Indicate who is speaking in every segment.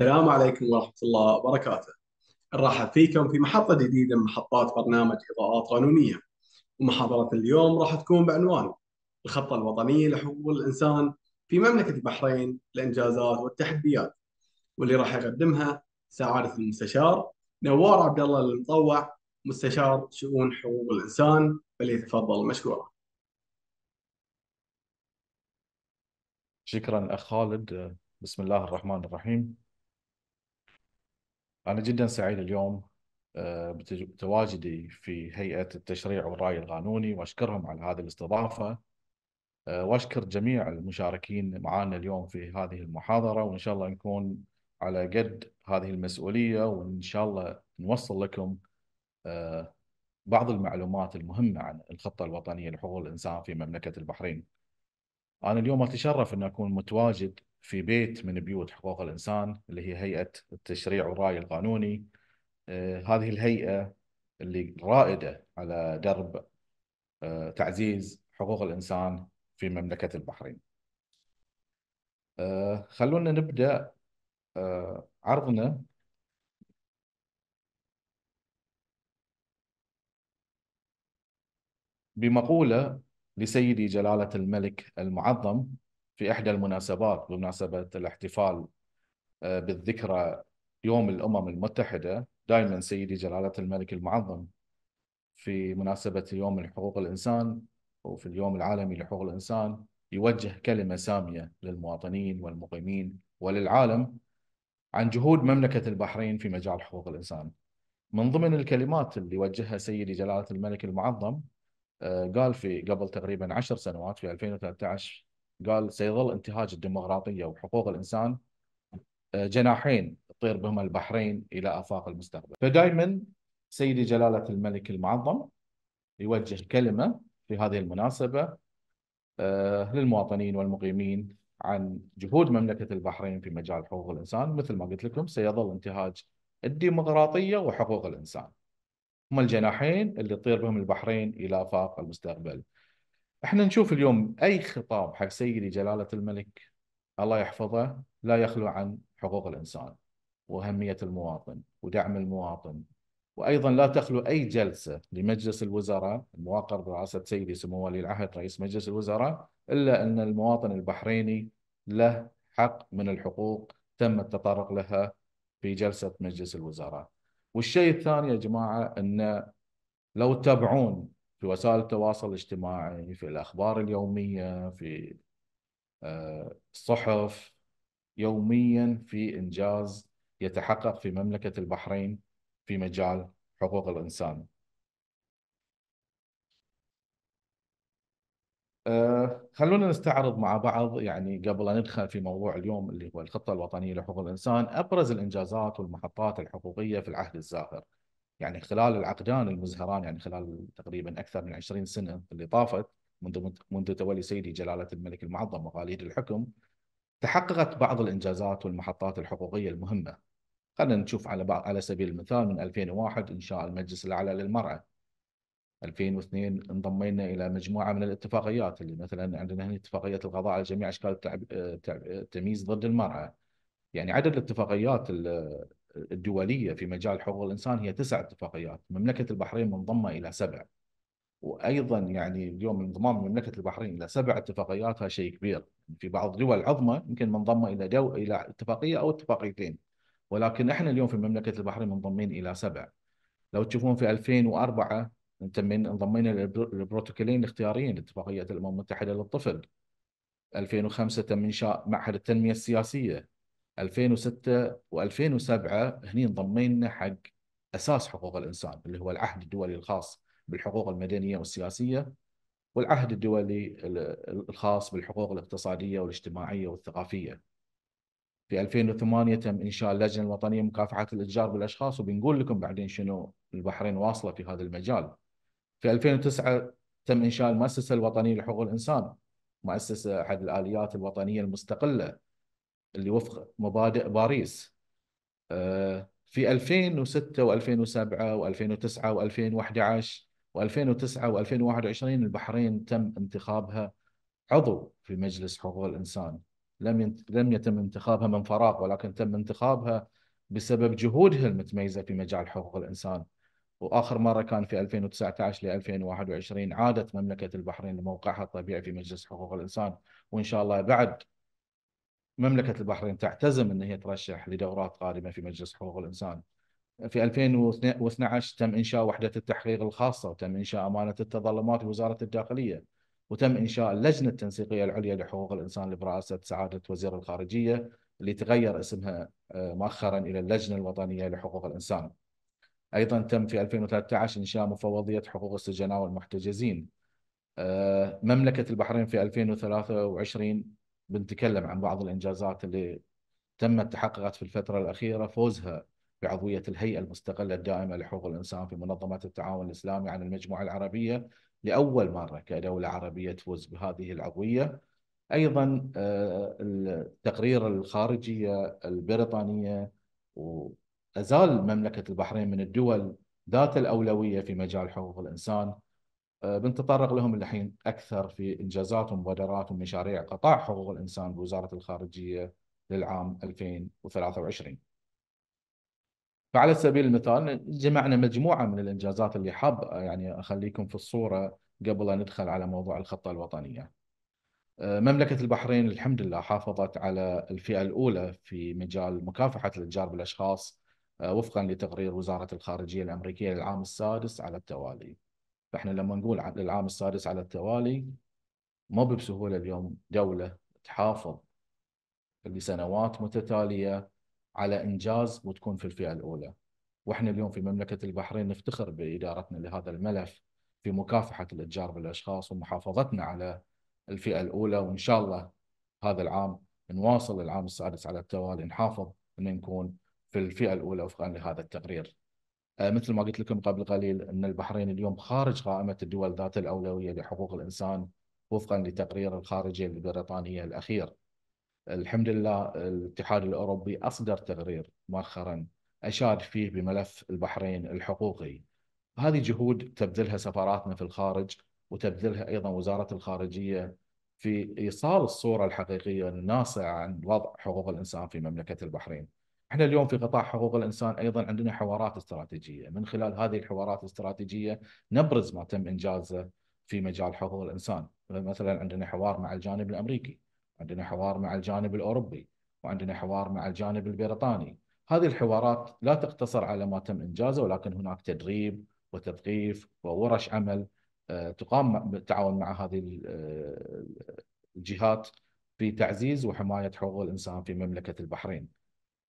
Speaker 1: السلام عليكم ورحمة الله وبركاته نرحب فيكم في محطة جديدة من محطات برنامج إضاءات قانونية ومحاضرة اليوم راح تكون بعنوان الخطة الوطنية لحقوق الإنسان في مملكة البحرين الإنجازات والتحديات واللي راح يقدمها سعادة المستشار نوار عبد الله المطوع مستشار شؤون حقوق الإنسان فليتفضل مشكورا
Speaker 2: شكرا أخ خالد بسم الله الرحمن الرحيم أنا جدا سعيد اليوم آه، بتواجدي في هيئة التشريع والرأي القانوني وأشكرهم على هذه الاستضافة آه، وأشكر جميع المشاركين معنا اليوم في هذه المحاضرة وإن شاء الله نكون على قد هذه المسؤولية وإن شاء الله نوصل لكم آه، بعض المعلومات المهمة عن الخطة الوطنية لحقوق الإنسان في مملكة البحرين أنا اليوم أتشرف أن أكون متواجد في بيت من بيوت حقوق الإنسان اللي هي هيئة التشريع والرأي القانوني آه، هذه الهيئة اللي رائدة على درب آه، تعزيز حقوق الإنسان في مملكة البحرين آه، خلونا نبدأ عرضنا بمقولة لسيدي جلالة الملك المعظم في إحدى المناسبات بمناسبة الاحتفال آه، بالذكرى يوم الأمم المتحدة دائما سيدي جلالة الملك المعظم في مناسبة يوم حقوق الإنسان وفي اليوم العالمي لحقوق الإنسان يوجه كلمة سامية للمواطنين والمقيمين وللعالم عن جهود مملكة البحرين في مجال حقوق الإنسان من ضمن الكلمات اللي وجهها سيدي جلالة الملك المعظم آه، قال في قبل تقريبا عشر سنوات في 2013 قال سيظل انتهاج الديمقراطية وحقوق الإنسان آه، جناحين تطير بهما البحرين إلى آفاق المستقبل فدائما سيدي جلالة الملك المعظم يوجه كلمة في هذه المناسبة آه، للمواطنين والمقيمين عن جهود مملكة البحرين في مجال حقوق الإنسان مثل ما قلت لكم سيظل انتهاج الديمقراطية وحقوق الإنسان هما الجناحين اللي تطير بهم البحرين إلى آفاق المستقبل احنا نشوف اليوم اي خطاب حق سيدي جلاله الملك الله يحفظه لا يخلو عن حقوق الانسان واهميه المواطن ودعم المواطن وايضا لا تخلو اي جلسه لمجلس الوزراء الموقر برئاسه سيدي سمو ولي العهد رئيس مجلس الوزراء الا ان المواطن البحريني له حق من الحقوق تم التطرق لها في جلسه مجلس الوزراء. والشيء الثاني يا جماعه ان لو تتابعون في وسائل التواصل الاجتماعي في الأخبار اليومية في آه، الصحف يوميا في إنجاز يتحقق في مملكة البحرين في مجال حقوق الإنسان آه، خلونا نستعرض مع بعض يعني قبل أن ندخل في موضوع اليوم اللي هو الخطة الوطنية لحقوق الإنسان أبرز الإنجازات والمحطات الحقوقية في العهد الزاهر يعني خلال العقدان المزهران يعني خلال تقريبا اكثر من 20 سنه اللي طافت منذ منذ تولي سيدي جلاله الملك المعظم وقاليد الحكم تحققت بعض الانجازات والمحطات الحقوقيه المهمه خلينا نشوف على بعض على سبيل المثال من 2001 انشاء المجلس الاعلى للمراه 2002 انضمينا الى مجموعه من الاتفاقيات اللي مثلا عندنا هنا اتفاقيه القضاء على جميع اشكال التمييز ضد المراه يعني عدد الاتفاقيات الدوليه في مجال حقوق الانسان هي تسع اتفاقيات، مملكه البحرين منضمه الى سبع. وايضا يعني اليوم انضمام مملكه البحرين الى سبع اتفاقيات هذا شيء كبير، في بعض الدول العظمى يمكن منضمه الى دو... الى اتفاقيه او اتفاقيتين. ولكن احنا اليوم في مملكه البحرين منضمين الى سبع. لو تشوفون في 2004 انضمينا للبروتوكولين الاختياريين لاتفاقيه الامم المتحده للطفل. 2005 تم انشاء معهد التنميه السياسيه 2006 و2007 هني انضمينا حق اساس حقوق الانسان اللي هو العهد الدولي الخاص بالحقوق المدنيه والسياسيه والعهد الدولي الخاص بالحقوق الاقتصاديه والاجتماعيه والثقافيه. في 2008 تم انشاء اللجنه الوطنيه لمكافحه الاتجار بالاشخاص وبنقول لكم بعدين شنو البحرين واصله في هذا المجال. في 2009 تم انشاء المؤسسه الوطنيه لحقوق الانسان مؤسسه احد الاليات الوطنيه المستقله اللي وفق مبادئ باريس آه، في 2006 و2007 و2009 و2011 و2009 و2021 البحرين تم انتخابها عضو في مجلس حقوق الانسان لم لم يتم انتخابها من فراغ ولكن تم انتخابها بسبب جهودها المتميزه في مجال حقوق الانسان واخر مره كان في 2019 ل 2021 عادت مملكه البحرين لموقعها الطبيعي في مجلس حقوق الانسان وان شاء الله بعد مملكه البحرين تعتزم ان هي ترشح لدورات قادمه في مجلس حقوق الانسان. في 2012 تم انشاء وحده التحقيق الخاصه وتم انشاء امانه التظلمات بوزاره الداخليه وتم انشاء اللجنه التنسيقيه العليا لحقوق الانسان برئاسه سعاده وزير الخارجيه اللي تغير اسمها آه، مؤخرا الى اللجنه الوطنيه لحقوق الانسان. ايضا تم في 2013 انشاء مفوضيه حقوق السجناء والمحتجزين. آه، مملكه البحرين في 2023 بنتكلم عن بعض الإنجازات اللي تمت تحققت في الفترة الأخيرة فوزها بعضوية الهيئة المستقلة الدائمة لحقوق الإنسان في منظمة التعاون الإسلامي عن المجموعة العربية لأول مرة كدولة عربية تفوز بهذه العضوية أيضا آه، التقرير الخارجية البريطانية وأزال مملكة البحرين من الدول ذات الأولوية في مجال حقوق الإنسان آه، بنتطرق لهم الحين اكثر في انجازات ومبادرات ومشاريع قطاع حقوق الانسان بوزاره الخارجيه للعام 2023. فعلى سبيل المثال جمعنا مجموعه من الانجازات اللي حاب آه، يعني اخليكم في الصوره قبل أن ندخل على موضوع الخطه الوطنيه. آه، مملكه البحرين الحمد لله حافظت على الفئه الاولى في مجال مكافحه الاتجار بالاشخاص وفقا لتقرير وزاره الخارجيه الامريكيه للعام السادس على التوالي. فاحنا لما نقول للعام السادس على التوالي ما بسهولة اليوم دولة تحافظ لسنوات متتالية على إنجاز وتكون في الفئة الأولى وإحنا اليوم في مملكة البحرين نفتخر بإدارتنا لهذا الملف في مكافحة الإتجار بالأشخاص ومحافظتنا على الفئة الأولى وإن شاء الله هذا العام نواصل العام السادس على التوالي نحافظ أن نكون في الفئة الأولى وفقا لهذا التقرير آه، مثل ما قلت لكم قبل قليل أن البحرين اليوم خارج قائمة الدول ذات الأولوية لحقوق الإنسان وفقا لتقرير الخارجية البريطانية الأخير الحمد لله الاتحاد الأوروبي أصدر تقرير مؤخرا أشاد فيه بملف البحرين الحقوقي هذه جهود تبذلها سفاراتنا في الخارج وتبذلها أيضا وزارة الخارجية في إيصال الصورة الحقيقية الناصعة عن وضع حقوق الإنسان في مملكة البحرين احنا اليوم في قطاع حقوق الانسان ايضا عندنا حوارات استراتيجيه، من خلال هذه الحوارات الاستراتيجيه نبرز ما تم انجازه في مجال حقوق الانسان، مثلا عندنا حوار مع الجانب الامريكي، عندنا حوار مع الجانب الاوروبي، وعندنا حوار مع الجانب البريطاني، هذه الحوارات لا تقتصر على ما تم انجازه ولكن هناك تدريب وتثقيف وورش عمل آه، تقام بالتعاون مع هذه آه، الجهات في تعزيز وحمايه حقوق الانسان في مملكه البحرين.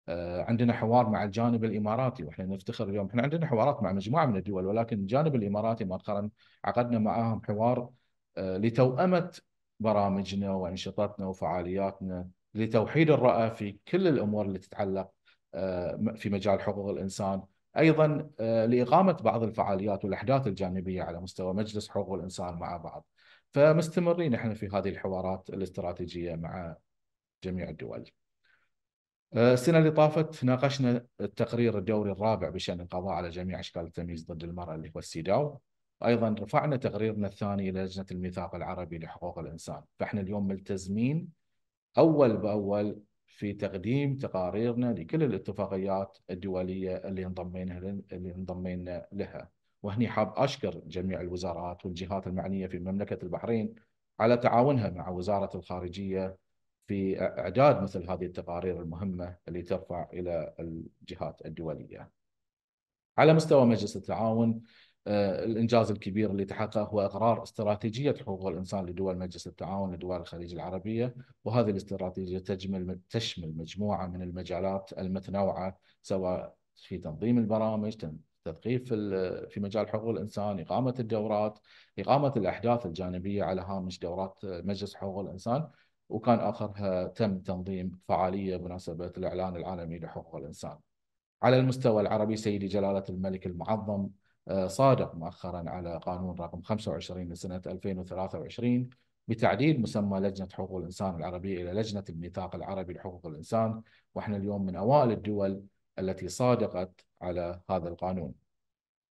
Speaker 2: آه، عندنا حوار مع الجانب الاماراتي واحنا نفتخر اليوم احنا عندنا حوارات مع مجموعه من الدول ولكن الجانب الاماراتي مؤخرا عقدنا معاهم حوار آه، لتوأمه برامجنا وانشطتنا وفعالياتنا لتوحيد الرأى في كل الامور اللي تتعلق آه، في مجال حقوق الانسان ايضا لاقامه بعض الفعاليات والاحداث الجانبيه على مستوى مجلس حقوق الانسان مع بعض فمستمرين احنا في هذه الحوارات الاستراتيجيه مع جميع الدول آه، السنة اللي طافت ناقشنا التقرير الدوري الرابع بشأن القضاء على جميع أشكال التمييز ضد المرأة اللي هو السيداو أيضا رفعنا تقريرنا الثاني إلى لجنة الميثاق العربي لحقوق الإنسان فإحنا اليوم ملتزمين أول بأول في تقديم تقاريرنا لكل الاتفاقيات الدولية اللي انضمينا اللي انضمينا لها وهني حاب أشكر جميع الوزارات والجهات المعنية في مملكة البحرين على تعاونها مع وزارة الخارجية في اعداد مثل هذه التقارير المهمه اللي ترفع الى الجهات الدوليه. على مستوى مجلس التعاون آه، الانجاز الكبير اللي تحقق هو اقرار استراتيجيه حقوق الانسان لدول مجلس التعاون لدول الخليج العربيه وهذه الاستراتيجيه تجمل تشمل مجموعه من المجالات المتنوعه سواء في تنظيم البرامج تثقيف في مجال حقوق الانسان، اقامه الدورات، اقامه الاحداث الجانبيه على هامش دورات مجلس حقوق الانسان وكان آخرها تم تنظيم فعالية بمناسبة الإعلان العالمي لحقوق الإنسان على المستوى العربي سيدي جلالة الملك المعظم آه، صادق مؤخرا على قانون رقم 25 لسنة 2023 بتعديل مسمى لجنة حقوق الإنسان العربية إلى لجنة الميثاق العربي لحقوق الإنسان وإحنا اليوم من أوائل الدول التي صادقت على هذا القانون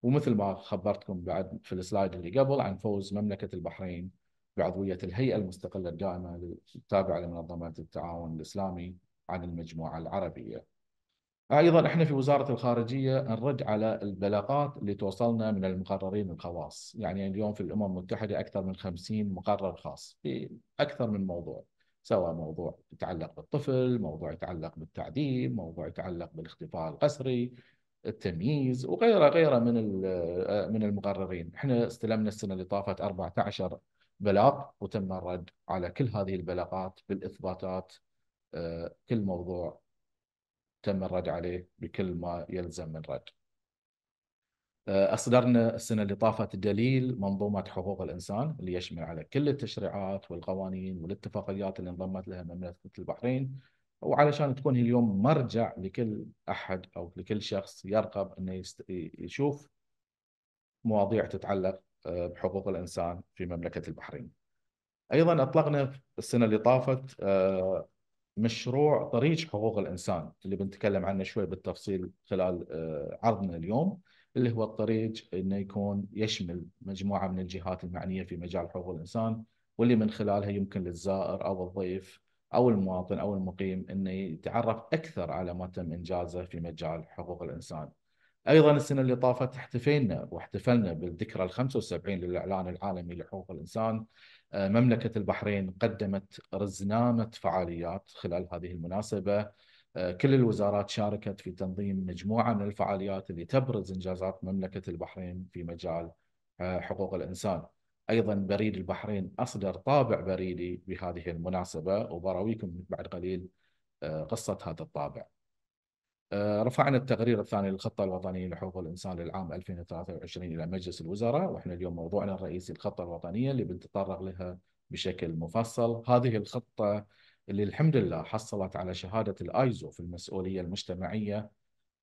Speaker 2: ومثل ما خبرتكم بعد في السلايد اللي قبل عن فوز مملكة البحرين بعضوية الهيئة المستقلة الدائمة التابعة لمنظمة التعاون الإسلامي عن المجموعة العربية أيضا إحنا في وزارة الخارجية نرد على البلاغات اللي توصلنا من المقررين الخواص يعني اليوم في الأمم المتحدة أكثر من خمسين مقرر خاص في أكثر من موضوع سواء موضوع يتعلق بالطفل موضوع يتعلق بالتعذيب موضوع يتعلق بالاختفاء القسري التمييز وغيره غيره من من المقررين احنا استلمنا السنه اللي طافت 14 بلاغ وتم الرد على كل هذه البلاغات بالإثباتات آه، كل موضوع تم الرد عليه بكل ما يلزم من رد آه، أصدرنا السنة اللي طافت دليل منظومة حقوق الإنسان اللي يشمل على كل التشريعات والقوانين والاتفاقيات اللي انضمت لها مملكة البحرين وعلشان تكون هي اليوم مرجع لكل أحد أو لكل شخص يرغب أنه يشوف مواضيع تتعلق آه، بحقوق الإنسان في مملكة البحرين أيضا أطلقنا السنة اللي طافت آه، مشروع طريق حقوق الإنسان اللي بنتكلم عنه شوي بالتفصيل خلال آه، عرضنا اليوم اللي هو الطريق انه يكون يشمل مجموعه من الجهات المعنيه في مجال حقوق الانسان واللي من خلالها يمكن للزائر او الضيف او المواطن او المقيم انه يتعرف اكثر على ما تم انجازه في مجال حقوق الانسان. ايضا السنه اللي طافت احتفينا واحتفلنا بالذكرى ال 75 للاعلان العالمي لحقوق الانسان آه، مملكه البحرين قدمت رزنامه فعاليات خلال هذه المناسبه آه، كل الوزارات شاركت في تنظيم مجموعه من الفعاليات اللي تبرز انجازات مملكه البحرين في مجال آه، حقوق الانسان. ايضا بريد البحرين اصدر طابع بريدي بهذه المناسبه وبراويكم بعد قليل قصه هذا الطابع. آه، رفعنا التقرير الثاني للخطة الوطنية لحقوق الإنسان للعام 2023 إلى مجلس الوزراء وإحنا اليوم موضوعنا الرئيسي الخطة الوطنية اللي بنتطرق لها بشكل مفصل هذه الخطة اللي الحمد لله حصلت على شهادة الآيزو في المسؤولية المجتمعية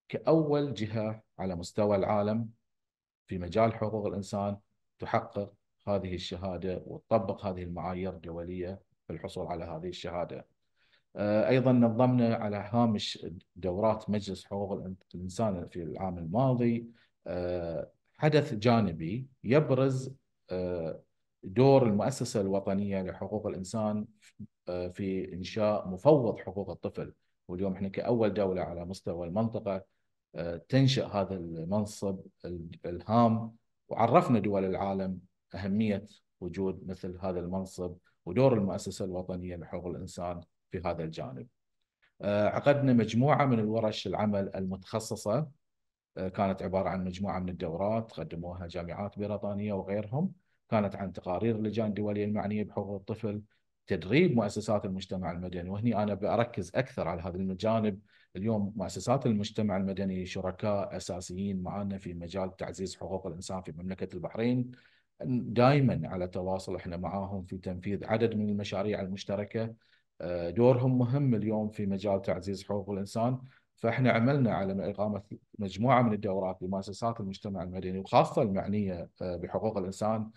Speaker 2: كأول جهة على مستوى العالم في مجال حقوق الإنسان تحقق هذه الشهادة وتطبق هذه المعايير الدولية في الحصول على هذه الشهادة آه، ايضا نظمنا على هامش دورات مجلس حقوق الانسان في العام الماضي آه، حدث جانبي يبرز آه، دور المؤسسه الوطنيه لحقوق الانسان في انشاء مفوض حقوق الطفل واليوم احنا كاول دوله على مستوى المنطقه تنشا هذا المنصب الهام وعرفنا دول العالم اهميه وجود مثل هذا المنصب ودور المؤسسه الوطنيه لحقوق الانسان في هذا الجانب آه، عقدنا مجموعة من الورش العمل المتخصصة آه، كانت عبارة عن مجموعة من الدورات قدموها جامعات بريطانية وغيرهم كانت عن تقارير اللجان الدولية المعنية بحقوق الطفل تدريب مؤسسات المجتمع المدني وهني أنا بركز أكثر على هذا الجانب اليوم مؤسسات المجتمع المدني شركاء أساسيين معنا في مجال تعزيز حقوق الإنسان في مملكة البحرين دائما على تواصل احنا معاهم في تنفيذ عدد من المشاريع المشتركه آه، دورهم مهم اليوم في مجال تعزيز حقوق الانسان فاحنا عملنا على اقامه مجموعه من الدورات بمؤسسات المجتمع المدني وخاصه المعنيه آه، بحقوق الانسان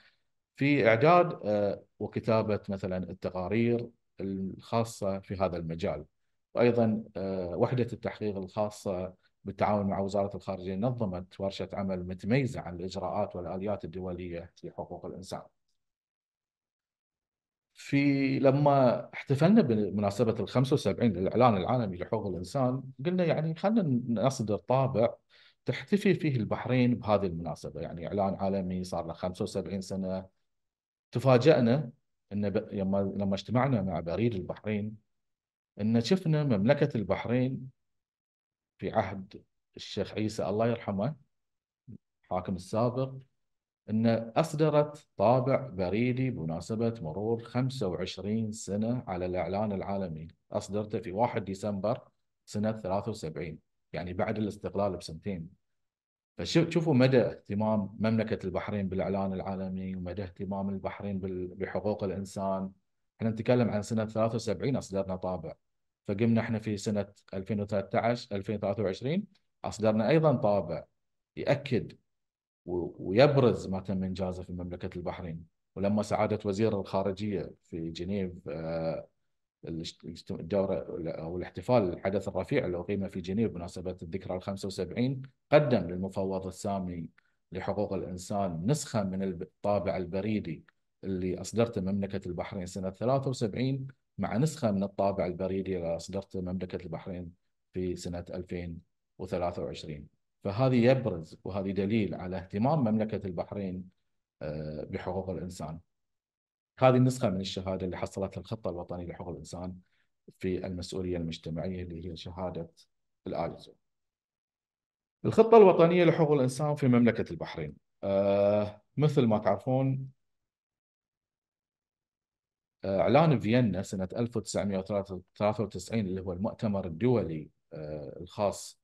Speaker 2: في اعداد آه، وكتابه مثلا التقارير الخاصه في هذا المجال وايضا وحده التحقيق الخاصه بالتعاون مع وزاره الخارجيه نظمت ورشه عمل متميزه عن الاجراءات والاليات الدوليه لحقوق الانسان. في لما احتفلنا بمناسبه ال 75 للاعلان العالمي لحقوق الانسان قلنا يعني خلينا نصدر طابع تحتفي فيه البحرين بهذه المناسبه يعني اعلان عالمي صار له 75 سنه تفاجئنا ان ب... لما لما اجتمعنا مع بريد البحرين ان شفنا مملكه البحرين في عهد الشيخ عيسى الله يرحمه الحاكم السابق أن أصدرت طابع بريدي بمناسبة مرور 25 سنة على الإعلان العالمي أصدرته في 1 ديسمبر سنة 73 يعني بعد الاستقلال بسنتين فشوفوا مدى اهتمام مملكة البحرين بالإعلان العالمي ومدى اهتمام البحرين بحقوق الإنسان احنا نتكلم عن سنة 73 أصدرنا طابع فقمنا احنا في سنة 2013 2023 أصدرنا أيضا طابع يأكد ويبرز ما تم انجازه في مملكه البحرين ولما سعاده وزير الخارجيه في جنيف آه، الدوره او الاحتفال الحدث الرفيع اللي اقيم في جنيف بمناسبه الذكرى ال 75 قدم للمفوض السامي لحقوق الانسان نسخه من الطابع البريدي اللي اصدرته مملكه البحرين سنه 73 مع نسخه من الطابع البريدي اللي اصدرته مملكه البحرين في سنه 2023 فهذه يبرز وهذه دليل على اهتمام مملكة البحرين آه، بحقوق الإنسان هذه النسخة من الشهادة اللي حصلتها الخطة الوطنية لحقوق الإنسان في المسؤولية المجتمعية اللي هي شهادة الآيزو الخطة الوطنية لحقوق الإنسان في مملكة البحرين آه، مثل ما تعرفون آه، اعلان فيينا سنه 1993 اللي هو المؤتمر الدولي الخاص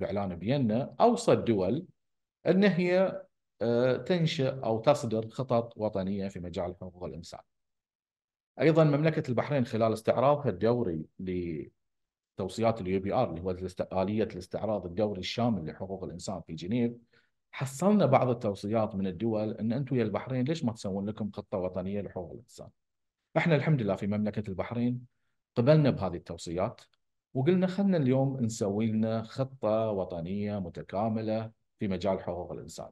Speaker 2: باعلان فيينا اوصت دول ان هي آه، تنشئ او تصدر خطط وطنيه في مجال حقوق الانسان. ايضا مملكه البحرين خلال استعراضها الدوري لتوصيات اليو بي ار اللي هو اليه الاستعراض الدوري الشامل لحقوق الانسان في جنيف حصلنا بعض التوصيات من الدول ان انتم يا البحرين ليش ما تسوون لكم خطه وطنيه لحقوق الانسان؟ احنا الحمد لله في مملكه البحرين قبلنا بهذه التوصيات وقلنا خلنا اليوم نسوي لنا خطة وطنية متكاملة في مجال حقوق الإنسان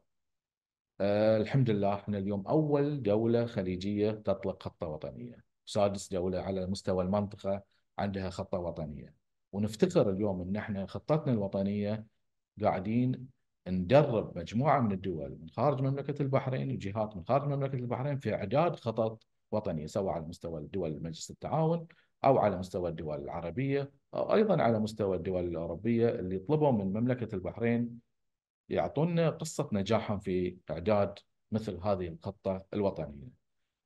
Speaker 2: أه الحمد لله احنا اليوم أول دولة خليجية تطلق خطة وطنية سادس دولة على مستوى المنطقة عندها خطة وطنية ونفتخر اليوم ان احنا خطتنا الوطنية قاعدين ندرب مجموعة من الدول من خارج مملكة البحرين وجهات من خارج مملكة البحرين في إعداد خطط وطنية سواء على مستوى الدول مجلس التعاون أو على مستوى الدول العربية أيضا على مستوى الدول الأوروبية اللي طلبوا من مملكة البحرين يعطونا قصة نجاحهم في إعداد مثل هذه الخطة الوطنية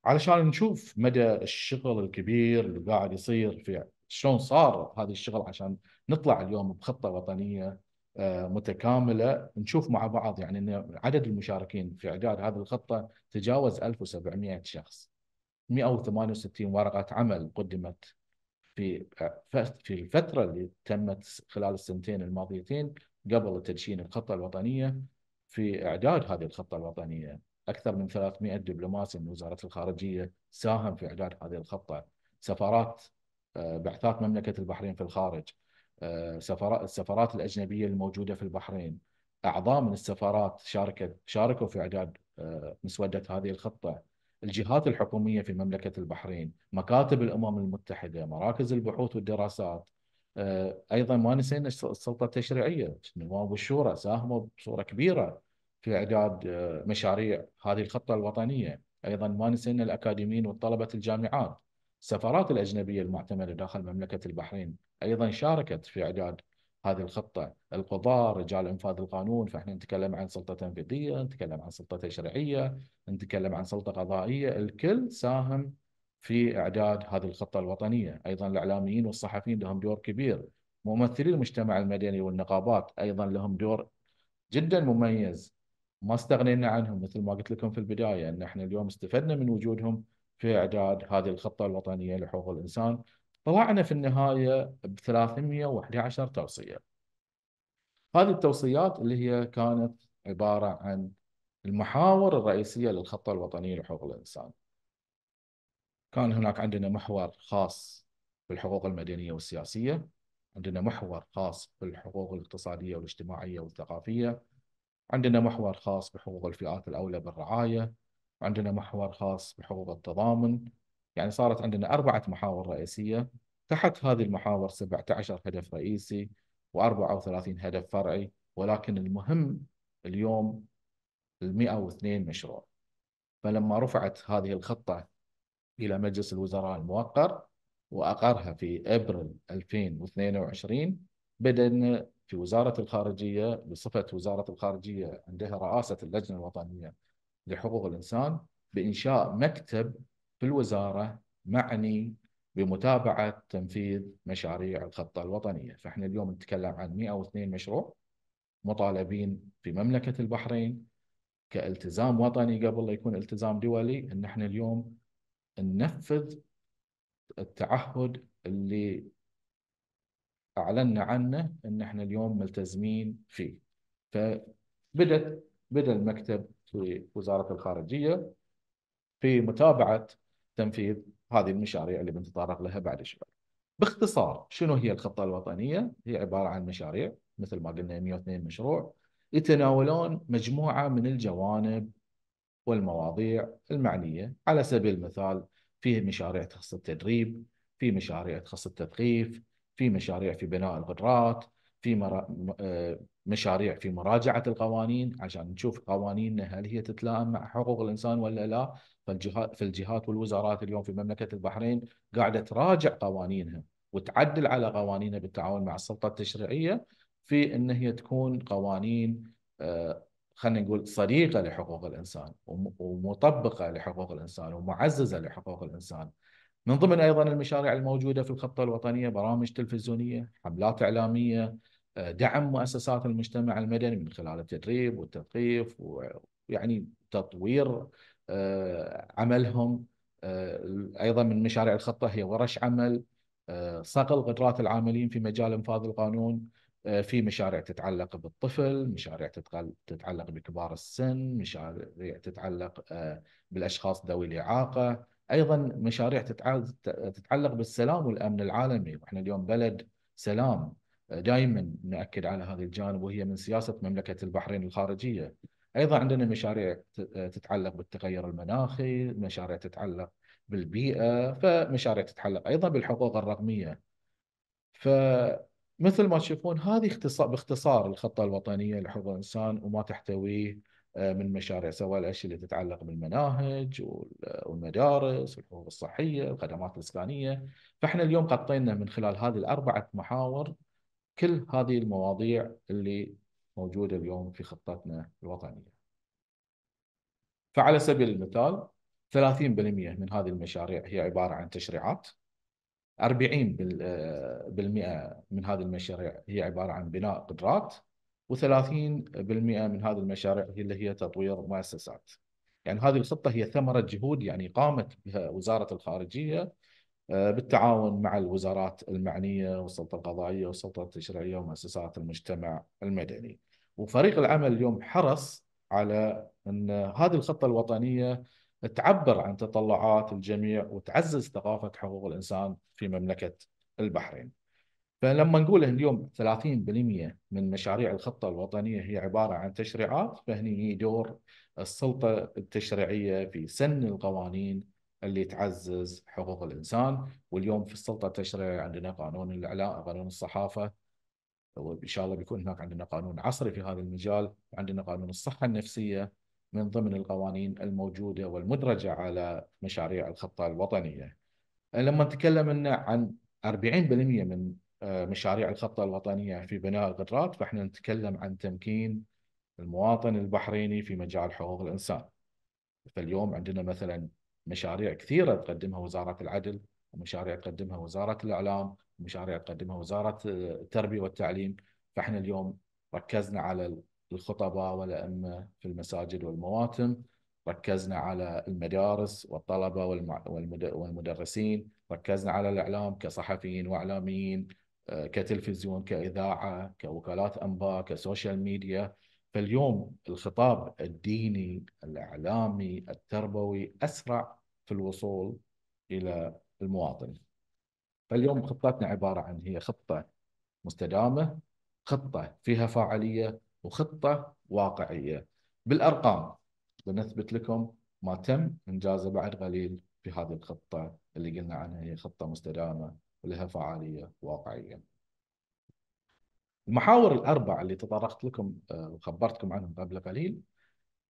Speaker 2: علشان نشوف مدى الشغل الكبير اللي قاعد يصير في شلون صار هذا الشغل عشان نطلع اليوم بخطة وطنية آه، متكاملة نشوف مع بعض يعني أن عدد المشاركين في إعداد هذه الخطة تجاوز 1700 شخص 168 ورقة عمل قدمت في آه، في الفتره اللي تمت خلال السنتين الماضيتين قبل تدشين الخطه الوطنيه في اعداد هذه الخطه الوطنيه اكثر من 300 دبلوماسي من وزاره الخارجيه ساهم في اعداد هذه الخطه سفارات آه، بعثات مملكه البحرين في الخارج آه، السفارات الاجنبيه الموجوده في البحرين اعضاء من السفارات شاركت شاركوا في اعداد مسوده هذه الخطه الجهات الحكومية في مملكة البحرين مكاتب الأمم المتحدة مراكز البحوث والدراسات آه، أيضا ما نسينا السلطة التشريعية النواب والشورى ساهموا بصورة كبيرة في إعداد آه، مشاريع هذه الخطة الوطنية أيضا ما نسينا الأكاديميين والطلبة الجامعات السفارات الأجنبية المعتمدة داخل مملكة البحرين أيضا شاركت في إعداد هذه الخطة القضاء رجال إنفاذ القانون فإحنا نتكلم عن سلطة تنفيذية نتكلم عن سلطة تشريعية نتكلم عن سلطة قضائية الكل ساهم في إعداد هذه الخطة الوطنية أيضا الإعلاميين والصحفيين لهم دور كبير ممثلي المجتمع المدني والنقابات أيضا لهم دور جدا مميز ما استغنينا عنهم مثل ما قلت لكم في البداية أن احنا اليوم استفدنا من وجودهم في إعداد هذه الخطة الوطنية لحقوق الإنسان طلعنا في النهاية ب 311 توصية هذه التوصيات اللي هي كانت عبارة عن المحاور الرئيسية للخطة الوطنية لحقوق الإنسان كان هناك عندنا محور خاص بالحقوق المدنية والسياسية عندنا محور خاص بالحقوق الاقتصادية والاجتماعية والثقافية عندنا محور خاص بحقوق الفئات الأولى بالرعاية عندنا محور خاص بحقوق التضامن يعني صارت عندنا أربعة محاور رئيسية تحت هذه المحاور 17 هدف رئيسي و34 هدف فرعي ولكن المهم اليوم ال 102 مشروع فلما رفعت هذه الخطة إلى مجلس الوزراء الموقر وأقرها في أبريل 2022 بدأنا في وزارة الخارجية بصفة وزارة الخارجية عندها رئاسة اللجنة الوطنية لحقوق الإنسان بإنشاء مكتب في الوزاره معني بمتابعه تنفيذ مشاريع الخطه الوطنيه، فاحنا اليوم نتكلم عن 102 مشروع مطالبين في مملكه البحرين كالتزام وطني قبل لا يكون التزام دولي ان احنا اليوم ننفذ التعهد اللي اعلنا عنه ان احنا اليوم ملتزمين فيه. فبدت بدا المكتب في وزاره الخارجيه في متابعه تنفيذ هذه المشاريع اللي بنتطرق لها بعد شوي. باختصار شنو هي الخطه الوطنيه؟ هي عباره عن مشاريع مثل ما قلنا 102 مشروع يتناولون مجموعه من الجوانب والمواضيع المعنيه على سبيل المثال فيه مشاريع تخص التدريب، في مشاريع تخص التثقيف، في مشاريع في بناء القدرات، في آه، مشاريع في مراجعه القوانين عشان نشوف قوانيننا هل هي تتلائم مع حقوق الانسان ولا لا فالجهات فالجهات والوزارات اليوم في مملكه البحرين قاعده تراجع قوانينها وتعدل على قوانينها بالتعاون مع السلطه التشريعيه في ان هي تكون قوانين آه، خلينا نقول صديقه لحقوق الانسان ومطبقه لحقوق الانسان ومعززه لحقوق الانسان. من ضمن ايضا المشاريع الموجوده في الخطه الوطنيه برامج تلفزيونيه، حملات اعلاميه، آه، دعم مؤسسات المجتمع المدني من خلال التدريب والتثقيف ويعني تطوير آه، عملهم آه، ايضا من مشاريع الخطه هي ورش عمل صقل قدرات العاملين في مجال انفاذ القانون في مشاريع تتعلق بالطفل مشاريع تتعلق بكبار السن مشاريع تتعلق بالاشخاص ذوي الاعاقه ايضا مشاريع تتعلق بالسلام والامن العالمي واحنا اليوم بلد سلام دائما ناكد على هذا الجانب وهي من سياسه مملكه البحرين الخارجيه ايضا عندنا مشاريع تتعلق بالتغير المناخي مشاريع تتعلق بالبيئه فمشاريع تتعلق ايضا بالحقوق الرقميه فمثل ما تشوفون هذه اختصار باختصار الخطه الوطنيه لحقوق الانسان وما تحتويه آه، من مشاريع سواء الاشياء اللي تتعلق بالمناهج والمدارس والحقوق الصحيه الخدمات الاسكانيه فاحنا اليوم غطينا من خلال هذه الاربعه محاور كل هذه المواضيع اللي موجودة اليوم في خطتنا الوطنية فعلى سبيل المثال 30% من هذه المشاريع هي عبارة عن تشريعات 40% من هذه المشاريع هي عبارة عن بناء قدرات و30% من هذه المشاريع هي اللي هي تطوير مؤسسات يعني هذه الخطة هي ثمرة جهود يعني قامت بها وزارة الخارجية آه، بالتعاون مع الوزارات المعنيه والسلطه القضائيه والسلطه التشريعيه ومؤسسات المجتمع المدني. وفريق العمل اليوم حرص على ان هذه الخطه الوطنيه تعبر عن تطلعات الجميع وتعزز ثقافه حقوق الانسان في مملكه البحرين. فلما نقول ان اليوم 30% من مشاريع الخطه الوطنيه هي عباره عن تشريعات فهني دور السلطه التشريعيه في سن القوانين اللي تعزز حقوق الانسان واليوم في السلطه التشريعيه عندنا قانون الاعلام قانون الصحافه وان شاء الله بيكون هناك عندنا قانون عصري في هذا المجال وعندنا قانون الصحه النفسيه من ضمن القوانين الموجوده والمدرجه على مشاريع الخطه الوطنيه. لما تكلمنا عن 40% من آه، مشاريع الخطه الوطنيه في بناء القدرات فاحنا نتكلم عن تمكين المواطن البحريني في مجال حقوق الانسان. فاليوم عندنا مثلا مشاريع كثيرة تقدمها وزارة العدل ومشاريع تقدمها وزارة الإعلام ومشاريع تقدمها وزارة آه، التربية والتعليم فإحنا اليوم ركزنا على الخطباء والأئمة في المساجد والمواتم ركزنا على المدارس والطلبة والمدرسين ركزنا على الإعلام كصحفيين وإعلاميين آه، كتلفزيون كإذاعة كوكالات أنباء كسوشيال ميديا فاليوم الخطاب الديني الإعلامي التربوي أسرع في الوصول إلى المواطن فاليوم خطتنا عبارة عن هي خطة مستدامة خطة فيها فاعلية وخطة واقعية بالأرقام لنثبت لكم ما تم إنجازه بعد قليل في هذه الخطة اللي قلنا عنها هي خطة مستدامة ولها فعالية واقعية المحاور الأربعة اللي تطرقت لكم آه، وخبرتكم عنهم قبل قليل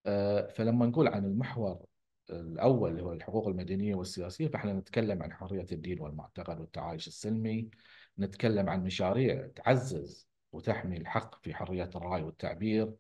Speaker 2: آه، فلما نقول عن المحور الأول اللي هو الحقوق المدنية والسياسية فإحنا نتكلم عن حرية الدين والمعتقد والتعايش السلمي نتكلم عن مشاريع تعزز وتحمي الحق في حرية الرأي والتعبير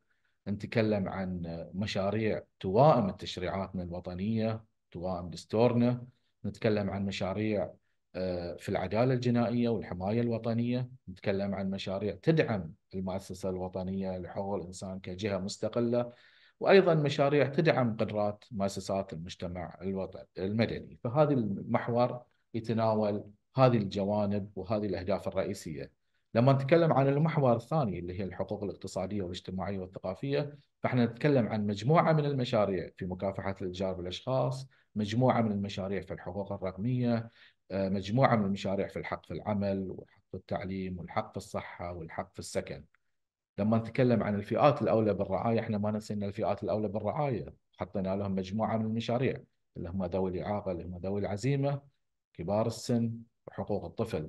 Speaker 2: نتكلم عن مشاريع توائم التشريعاتنا الوطنية توائم دستورنا نتكلم عن مشاريع آه، في العداله الجنائيه والحمايه الوطنيه نتكلم عن مشاريع تدعم المؤسسه الوطنيه لحقوق الانسان كجهه مستقله وايضا مشاريع تدعم قدرات مؤسسات المجتمع الوطني المدني فهذا المحور يتناول هذه الجوانب وهذه الاهداف الرئيسيه لما نتكلم عن المحور الثاني اللي هي الحقوق الاقتصاديه والاجتماعيه والثقافيه فاحنا نتكلم عن مجموعه من المشاريع في مكافحه الاتجار بالاشخاص مجموعه من المشاريع في الحقوق الرقميه آه، مجموعة من المشاريع في الحق في العمل والحق في التعليم والحق في الصحة والحق في السكن لما نتكلم عن الفئات الأولى بالرعاية احنا ما ننسى أن الفئات الأولى بالرعاية حطينا لهم مجموعة من المشاريع اللي هم ذوي الإعاقة اللي هم ذوي العزيمة كبار السن وحقوق الطفل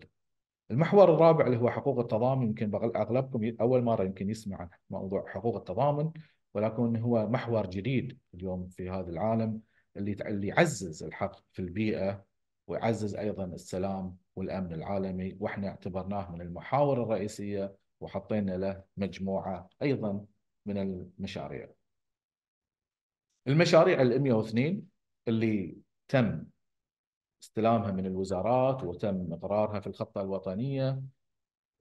Speaker 2: المحور الرابع اللي هو حقوق التضامن يمكن أغلبكم أول مرة يمكن يسمع عن موضوع حقوق التضامن ولكن هو محور جديد اليوم في هذا العالم اللي اللي يعزز الحق في البيئة ويعزز ايضا السلام والامن العالمي واحنا اعتبرناه من المحاور الرئيسيه وحطينا له مجموعه ايضا من المشاريع. المشاريع ال 102 اللي تم استلامها من الوزارات وتم اقرارها في الخطه الوطنيه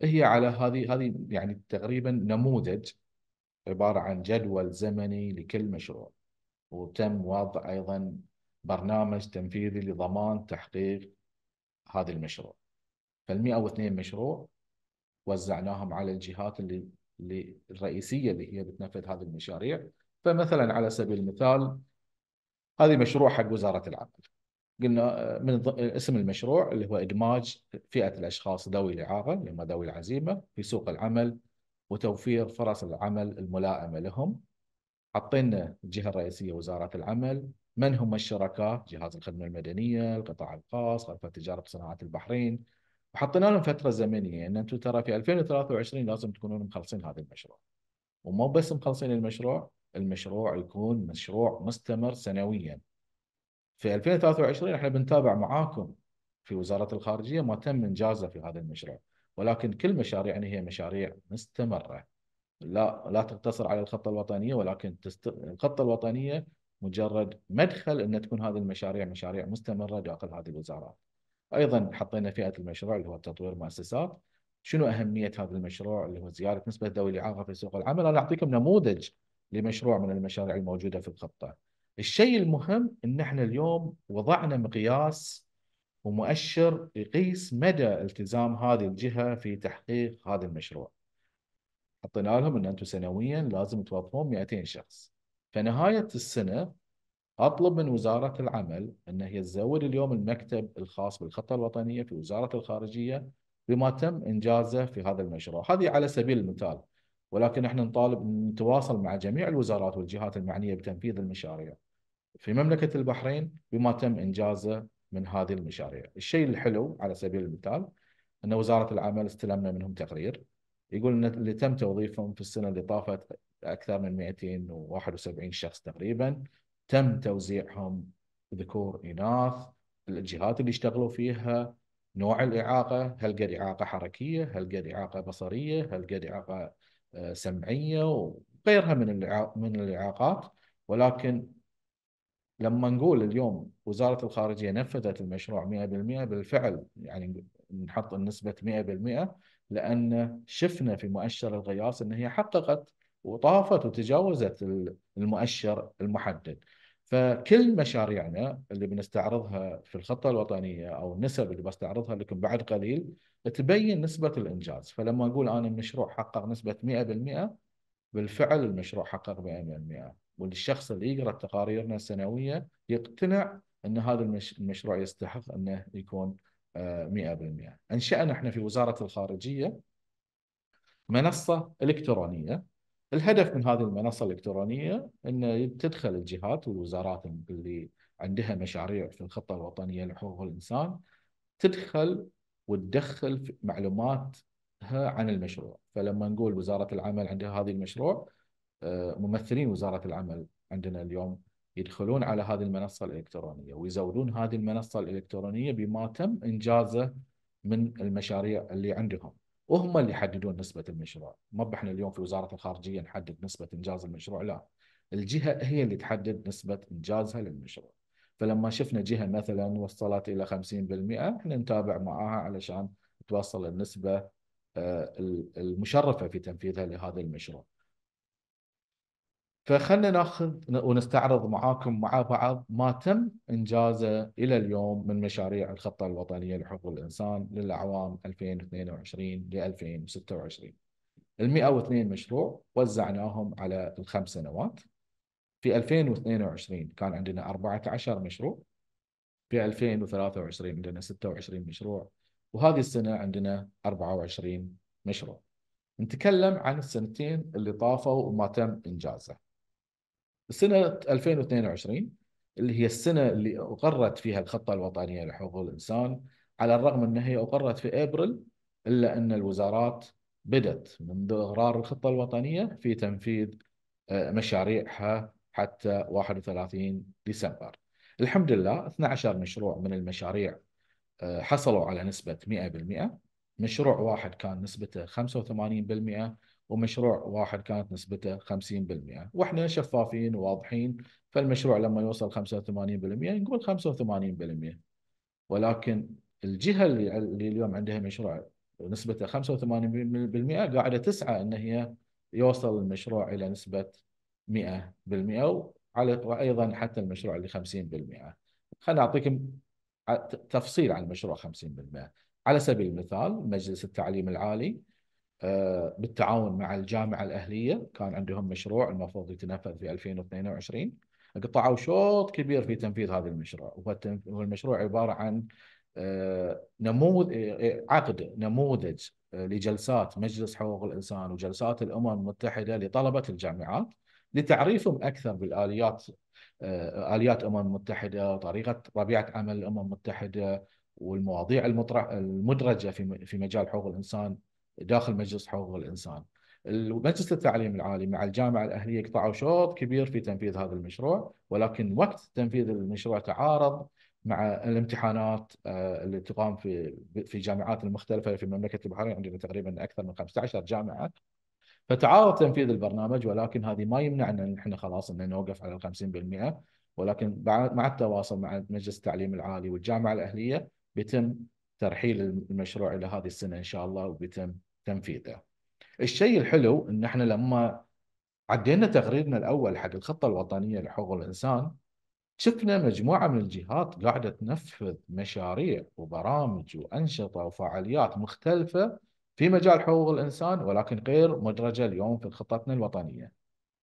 Speaker 2: هي على هذه هذه يعني تقريبا نموذج عباره عن جدول زمني لكل مشروع وتم وضع ايضا برنامج تنفيذي لضمان تحقيق هذا المشروع فال102 مشروع وزعناهم على الجهات اللي, اللي الرئيسية اللي هي بتنفذ هذه المشاريع فمثلا على سبيل المثال هذه مشروع حق وزارة العمل قلنا آه، من اسم المشروع اللي هو إدماج فئة الأشخاص ذوي الإعاقة اللي هم ذوي العزيمة في سوق العمل وتوفير فرص العمل الملائمة لهم حطينا الجهة الرئيسية وزارة العمل من هم الشركاء؟ جهاز الخدمه المدنيه، القطاع الخاص، غرفه تجاره صناعه البحرين وحطينا لهم فتره زمنيه ان يعني انتم ترى في 2023 لازم تكونون مخلصين هذا المشروع. ومو بس مخلصين المشروع، المشروع يكون مشروع مستمر سنويا. في 2023 احنا بنتابع معاكم في وزاره الخارجيه ما تم انجازه في هذا المشروع، ولكن كل مشاريعنا يعني هي مشاريع مستمره. لا لا تقتصر على الخطه الوطنيه ولكن تست... الخطه الوطنيه مجرد مدخل ان تكون هذه المشاريع مشاريع مستمره داخل هذه الوزارات. ايضا حطينا فئه المشروع اللي هو تطوير مؤسسات. شنو اهميه هذا المشروع اللي هو زياده نسبه ذوي الاعاقه في سوق العمل؟ انا اعطيكم نموذج لمشروع من المشاريع الموجوده في الخطه. الشيء المهم ان احنا اليوم وضعنا مقياس ومؤشر يقيس مدى التزام هذه الجهه في تحقيق هذا المشروع. حطينا لهم ان انتم سنويا لازم توظفون 200 شخص. فنهاية السنة أطلب من وزارة العمل أن هي تزود اليوم المكتب الخاص بالخطة الوطنية في وزارة الخارجية بما تم إنجازه في هذا المشروع هذه على سبيل المثال ولكن احنا نطالب نتواصل مع جميع الوزارات والجهات المعنية بتنفيذ المشاريع في مملكة البحرين بما تم إنجازه من هذه المشاريع الشيء الحلو على سبيل المثال أن وزارة العمل استلمنا منهم تقرير يقول أن اللي تم توظيفهم في السنة اللي طافت اكثر من 271 شخص تقريبا تم توزيعهم ذكور اناث الجهات اللي اشتغلوا فيها نوع الاعاقه هل قد اعاقه حركيه هل قد اعاقه بصريه هل قد اعاقه آه، سمعيه وغيرها من من الاعاقات ولكن لما نقول اليوم وزاره الخارجيه نفذت المشروع 100% بالفعل يعني نحط النسبه 100% لان شفنا في مؤشر الغياس ان هي حققت وطافت وتجاوزت المؤشر المحدد فكل مشاريعنا اللي بنستعرضها في الخطة الوطنية أو النسب اللي بستعرضها لكم بعد قليل تبين نسبة الإنجاز فلما أقول أنا المشروع حقق نسبة 100% بالفعل المشروع حقق 100% والشخص اللي يقرأ تقاريرنا السنوية يقتنع أن هذا المشروع يستحق أنه يكون 100% آه، أنشأنا احنا في وزارة الخارجية منصة إلكترونية الهدف من هذه المنصه الالكترونيه أن تدخل الجهات والوزارات اللي عندها مشاريع في الخطه الوطنيه لحقوق الانسان تدخل وتدخل معلوماتها عن المشروع فلما نقول وزاره العمل عندها هذه المشروع آه، ممثلين وزاره العمل عندنا اليوم يدخلون على هذه المنصه الالكترونيه ويزودون هذه المنصه الالكترونيه بما تم انجازه من المشاريع اللي عندهم وهم اللي يحددون نسبه المشروع ما احنا اليوم في وزاره الخارجيه نحدد نسبه انجاز المشروع لا الجهه هي اللي تحدد نسبه انجازها للمشروع فلما شفنا جهه مثلا وصلت الى 50% احنا نتابع معاها علشان توصل النسبه آه، المشرفه في تنفيذها لهذا المشروع فخلنا ناخذ ونستعرض معاكم مع بعض ما تم انجازه الى اليوم من مشاريع الخطه الوطنيه لحقوق الانسان للاعوام 2022 ل 2026. ال 102 مشروع وزعناهم على الخمس سنوات. في 2022 كان عندنا 14 مشروع. في 2023 عندنا 26 مشروع وهذه السنه عندنا 24 مشروع. نتكلم عن السنتين اللي طافوا وما تم انجازه. سنة 2022 اللي هي السنة اللي أقرت فيها الخطة الوطنية لحقوق الإنسان على الرغم أن هي أقرت في أبريل إلا أن الوزارات بدت منذ إقرار الخطة الوطنية في تنفيذ آه، مشاريعها حتى 31 ديسمبر الحمد لله 12 مشروع من المشاريع آه، حصلوا على نسبة 100% مشروع واحد كان نسبته 85% ومشروع واحد كانت نسبته 50% واحنا شفافين وواضحين فالمشروع لما يوصل 85% يعني نقول 85% ولكن الجهه اللي, اللي اليوم عندها مشروع نسبته 85% قاعده تسعى ان هي يوصل المشروع الى نسبه 100% وعلى وايضا حتى المشروع اللي 50% خليني اعطيكم تفصيل عن مشروع 50% على سبيل المثال مجلس التعليم العالي آه، بالتعاون مع الجامعه الاهليه كان عندهم مشروع المفروض يتنفذ في 2022 قطعوا شوط كبير في تنفيذ هذا المشروع والمشروع عباره عن آه، نموذج آه، عقد نموذج لجلسات مجلس حقوق الانسان وجلسات الامم المتحده لطلبه الجامعات لتعريفهم اكثر بالاليات اليات الامم المتحده وطريقه طبيعه عمل الامم المتحده والمواضيع المدرجه في مجال حقوق الانسان داخل مجلس حقوق الانسان. مجلس التعليم العالي مع الجامعه الاهليه قطعوا شوط كبير في تنفيذ هذا المشروع ولكن وقت تنفيذ المشروع تعارض مع الامتحانات آه، اللي تقام في في الجامعات المختلفه في مملكه البحرين عندنا تقريبا اكثر من 15 جامعه فتعارض تنفيذ البرنامج ولكن هذه ما يمنع ان احنا خلاص ان نوقف على ال 50% ولكن مع التواصل مع مجلس التعليم العالي والجامعه الاهليه بيتم ترحيل المشروع الى هذه السنه ان شاء الله وبيتم تنفيذه. الشيء الحلو ان احنا لما عدينا تقريرنا الاول حق الخطه الوطنيه لحقوق الانسان شفنا مجموعه من الجهات قاعده تنفذ مشاريع وبرامج وانشطه وفعاليات مختلفه في مجال حقوق الانسان ولكن غير مدرجه اليوم في خطتنا الوطنيه.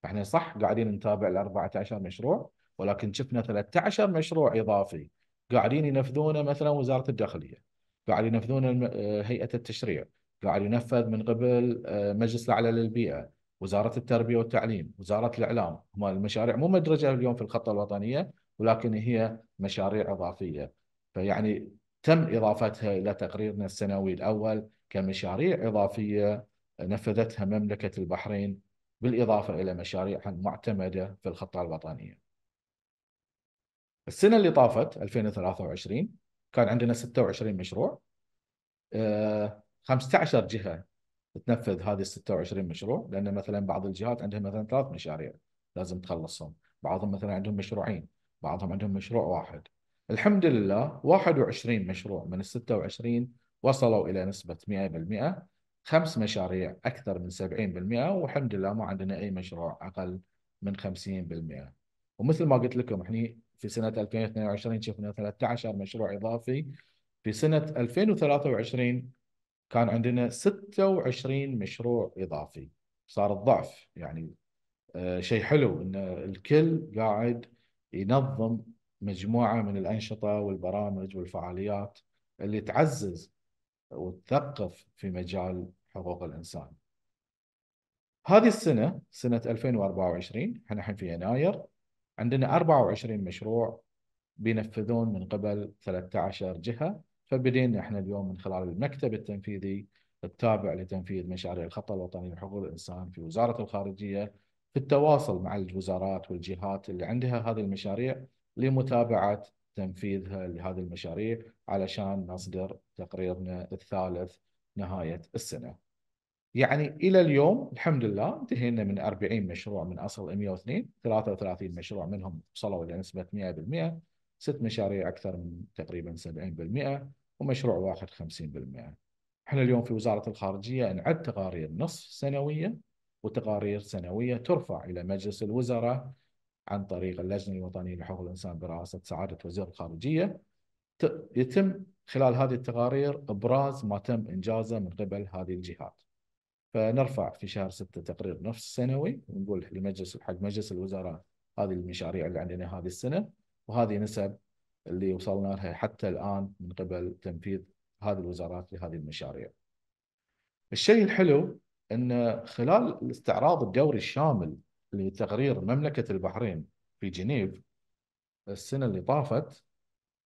Speaker 2: احنا صح قاعدين نتابع ال 14 مشروع ولكن شفنا 13 مشروع اضافي قاعدين ينفذونه مثلا وزاره الداخليه قاعد ينفذون آه، هيئه التشريع قاعد ينفذ من قبل آه، مجلس الاعلى للبيئه وزاره التربيه والتعليم وزاره الاعلام هم المشاريع مو مدرجه اليوم في الخطه الوطنيه ولكن هي مشاريع اضافيه فيعني تم اضافتها الى تقريرنا السنوي الاول كمشاريع اضافيه نفذتها مملكه البحرين بالاضافه الى مشاريع معتمده في الخطه الوطنيه. السنه اللي طافت 2023 كان عندنا 26 مشروع 15 آه، جهه تنفذ هذه ال 26 مشروع لان مثلا بعض الجهات عندها مثلا ثلاث مشاريع لازم تخلصهم بعضهم مثلا عندهم مشروعين بعضهم عندهم مشروع واحد الحمد لله 21 مشروع من ال 26 وصلوا الى نسبه 100% خمس مشاريع اكثر من 70% والحمد لله ما عندنا اي مشروع اقل من 50% ومثل ما قلت لكم احنا في سنة 2022 شفنا 13 مشروع إضافي في سنة 2023 كان عندنا 26 مشروع إضافي صار الضعف يعني آه، شيء حلو أن الكل قاعد ينظم مجموعة من الأنشطة والبرامج والفعاليات اللي تعزز وتثقف في مجال حقوق الإنسان هذه السنة سنة 2024 احنا الحين في يناير عندنا 24 مشروع بينفذون من قبل 13 جهه فبدينا احنا اليوم من خلال المكتب التنفيذي التابع لتنفيذ مشاريع الخطه الوطني لحقوق الانسان في وزاره الخارجيه في التواصل مع الوزارات والجهات اللي عندها هذه المشاريع لمتابعه تنفيذها لهذه المشاريع علشان نصدر تقريرنا الثالث نهايه السنه. يعني الى اليوم الحمد لله انتهينا من 40 مشروع من اصل 102 33 مشروع منهم وصلوا الى نسبه 100% ست مشاريع اكثر من تقريبا 70% ومشروع واحد 50% احنا اليوم في وزاره الخارجيه نعد تقارير نصف سنويه وتقارير سنويه ترفع الى مجلس الوزراء عن طريق اللجنه الوطنيه لحقوق الانسان برئاسه سعاده وزير الخارجيه يتم خلال هذه التقارير ابراز ما تم انجازه من قبل هذه الجهات. فنرفع في شهر 6 تقرير نفس سنوي ونقول للمجلس حق مجلس الوزراء هذه المشاريع اللي عندنا هذه السنه وهذه نسب اللي وصلنا لها حتى الان من قبل تنفيذ هذه الوزارات لهذه المشاريع. الشيء الحلو ان خلال الاستعراض الدوري الشامل لتقرير مملكه البحرين في جنيف السنه اللي طافت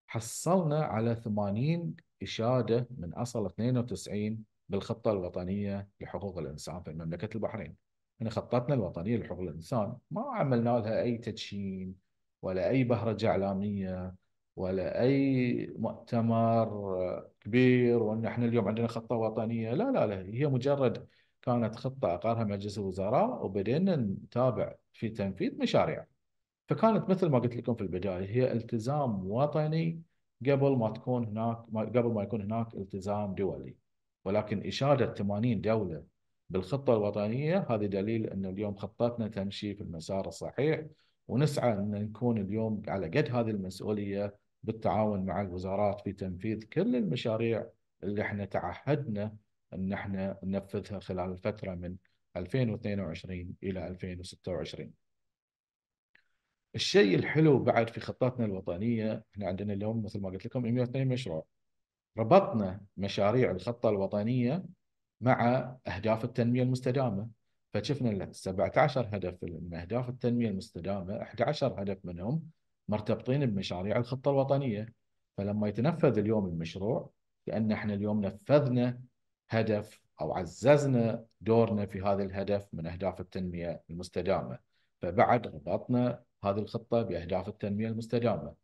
Speaker 2: حصلنا على 80 اشاده من اصل 92 بالخطة الوطنية لحقوق الإنسان في مملكة البحرين احنا يعني خطتنا الوطنية لحقوق الإنسان ما عملنا لها أي تدشين ولا أي بهرجة إعلامية ولا أي مؤتمر كبير وأن احنا اليوم عندنا خطة وطنية لا لا لا هي مجرد كانت خطة أقرها مجلس الوزراء وبدينا نتابع في تنفيذ مشاريع فكانت مثل ما قلت لكم في البداية هي التزام وطني قبل ما تكون هناك قبل ما يكون هناك التزام دولي ولكن إشادة 80 دولة بالخطة الوطنية هذا دليل أن اليوم خطتنا تمشي في المسار الصحيح ونسعى أن نكون اليوم على قد هذه المسؤولية بالتعاون مع الوزارات في تنفيذ كل المشاريع اللي احنا تعهدنا أن احنا ننفذها خلال الفترة من 2022 إلى 2026 الشيء الحلو بعد في خطتنا الوطنية احنا عندنا اليوم مثل ما قلت لكم 102 مشروع ربطنا مشاريع الخطة الوطنية مع أهداف التنمية المستدامة فشفنا 17 هدف من أهداف التنمية المستدامة 11 هدف منهم مرتبطين بمشاريع الخطة الوطنية فلما يتنفذ اليوم المشروع لأن احنا اليوم نفذنا هدف أو عززنا دورنا في هذا الهدف من أهداف التنمية المستدامة فبعد ربطنا هذه الخطة بأهداف التنمية المستدامة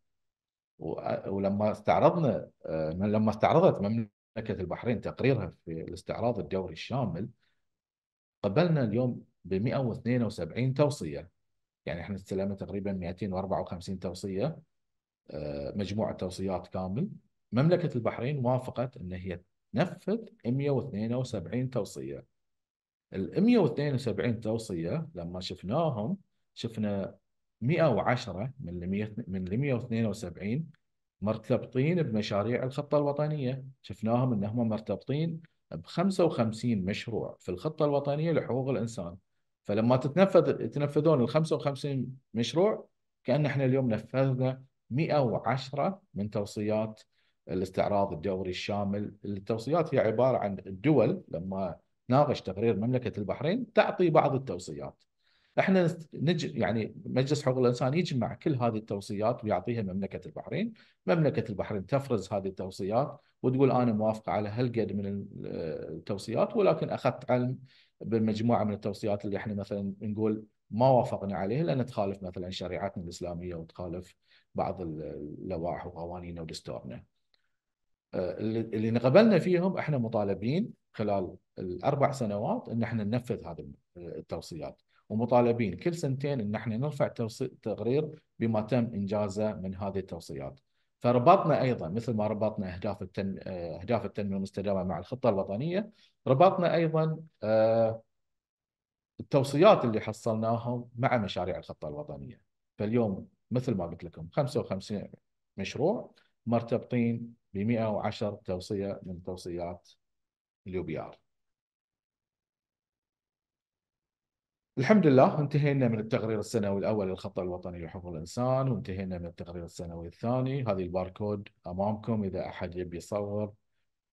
Speaker 2: آه، ولما استعرضنا آه، لما استعرضت مملكه البحرين تقريرها في الاستعراض الدوري الشامل قبلنا اليوم ب 172 توصيه يعني احنا استلمنا تقريبا 254 توصيه آه، مجموعه توصيات كامل مملكه البحرين وافقت ان هي تنفذ 172 توصيه ال 172 توصيه لما شفناهم شفنا 110 من ال 172 مرتبطين بمشاريع الخطة الوطنية شفناهم أنهم مرتبطين ب 55 مشروع في الخطة الوطنية لحقوق الإنسان فلما تتنفذ تنفذون ال 55 مشروع كأن احنا اليوم نفذنا 110 من توصيات الاستعراض الدوري الشامل التوصيات هي عبارة عن الدول لما تناقش تقرير مملكة البحرين تعطي بعض التوصيات احنا نج يعني مجلس حقوق الانسان يجمع كل هذه التوصيات ويعطيها مملكه البحرين، مملكه البحرين تفرز هذه التوصيات وتقول انا موافقه على هالقد من التوصيات ولكن اخذت علم بالمجموعه من التوصيات اللي احنا مثلا نقول ما وافقنا عليها لان تخالف مثلا شريعتنا الاسلاميه وتخالف بعض اللوائح وقوانيننا ودستورنا. آه، اللي انقبلنا فيهم احنا مطالبين خلال الاربع سنوات ان احنا ننفذ هذه التوصيات. ومطالبين كل سنتين ان احنا نرفع تقرير بما تم انجازه من هذه التوصيات. فربطنا ايضا مثل ما ربطنا اهداف التن... اهداف التنميه المستدامه مع الخطه الوطنيه ربطنا ايضا آه، التوصيات اللي حصلناها مع مشاريع الخطه الوطنيه. فاليوم مثل ما قلت لكم 55 مشروع مرتبطين ب 110 توصيه من توصيات اليو بي ار. الحمد لله انتهينا من التقرير السنوي الاول للخط الوطني لحقوق الانسان وانتهينا من التقرير السنوي الثاني هذه الباركود امامكم اذا احد يبي يصور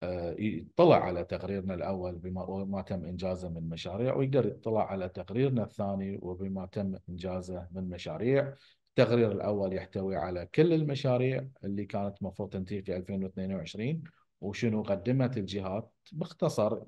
Speaker 2: آه، يطلع على تقريرنا الاول بما ما تم انجازه من مشاريع ويقدر يطلع على تقريرنا الثاني وبما تم انجازه من مشاريع التقرير الاول يحتوي على كل المشاريع اللي كانت المفروض تنتهي في 2022 وشنو قدمت الجهات باختصر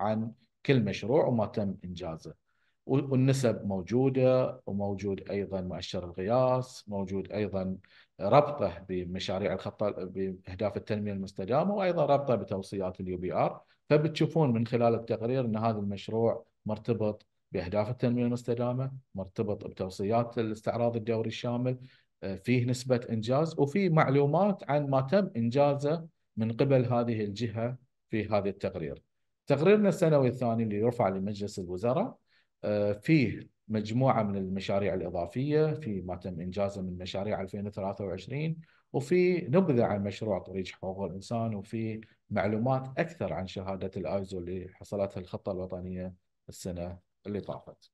Speaker 2: عن كل مشروع وما تم انجازه والنسب موجوده وموجود ايضا مؤشر الغياس موجود ايضا ربطه بمشاريع الخطه باهداف التنميه المستدامه وايضا ربطه بتوصيات اليو بي ار فبتشوفون من خلال التقرير ان هذا المشروع مرتبط باهداف التنميه المستدامه مرتبط بتوصيات الاستعراض الدوري الشامل آه، فيه نسبه انجاز وفي معلومات عن ما تم انجازه من قبل هذه الجهه في هذا التقرير تقريرنا السنوي الثاني اللي يرفع لمجلس الوزراء آه، فيه مجموعه من المشاريع الاضافيه في ما تم انجازه من مشاريع 2023 وفي نبذه عن مشروع طريق حقوق الانسان وفي معلومات اكثر عن شهاده الايزو اللي حصلتها الخطه الوطنيه السنه اللي طافت.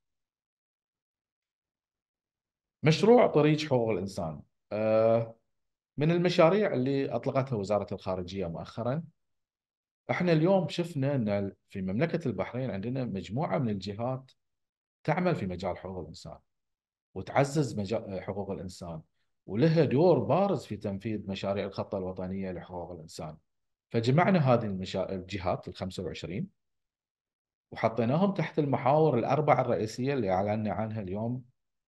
Speaker 2: مشروع طريق حقوق الانسان آه، من المشاريع اللي اطلقتها وزاره الخارجيه مؤخرا احنا اليوم شفنا ان في مملكه البحرين عندنا مجموعه من الجهات تعمل في مجال حقوق الانسان وتعزز مجال حقوق الانسان ولها دور بارز في تنفيذ مشاريع الخطه الوطنيه لحقوق الانسان فجمعنا هذه المشا... الجهات ال 25 وحطيناهم تحت المحاور الاربعه الرئيسيه اللي اعلنا عنها اليوم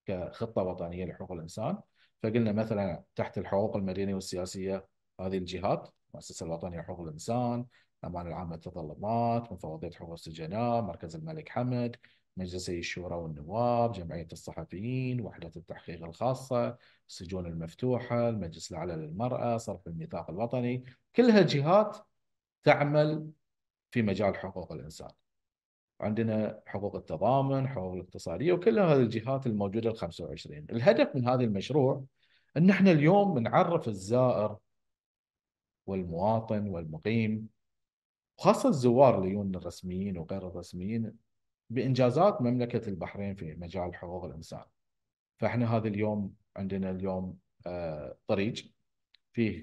Speaker 2: كخطه وطنيه لحقوق الانسان فقلنا مثلا تحت الحقوق المدنيه والسياسيه هذه الجهات المؤسسه الوطنيه لحقوق الانسان الامانه العامه للتطلبات مفوضيه حقوق السجناء مركز الملك حمد مجلسي الشورى والنواب جمعية الصحفيين وحدة التحقيق الخاصة السجون المفتوحة المجلس الأعلى للمرأة صرف الميثاق الوطني كلها جهات تعمل في مجال حقوق الإنسان عندنا حقوق التضامن حقوق الاقتصادية وكل هذه الجهات الموجودة ال 25 الهدف من هذا المشروع أن احنا اليوم نعرف الزائر والمواطن والمقيم وخاصة الزوار اللي يجون الرسميين وغير الرسميين بانجازات مملكه البحرين في مجال حقوق الانسان. فاحنا هذا اليوم عندنا اليوم آه، طريق فيه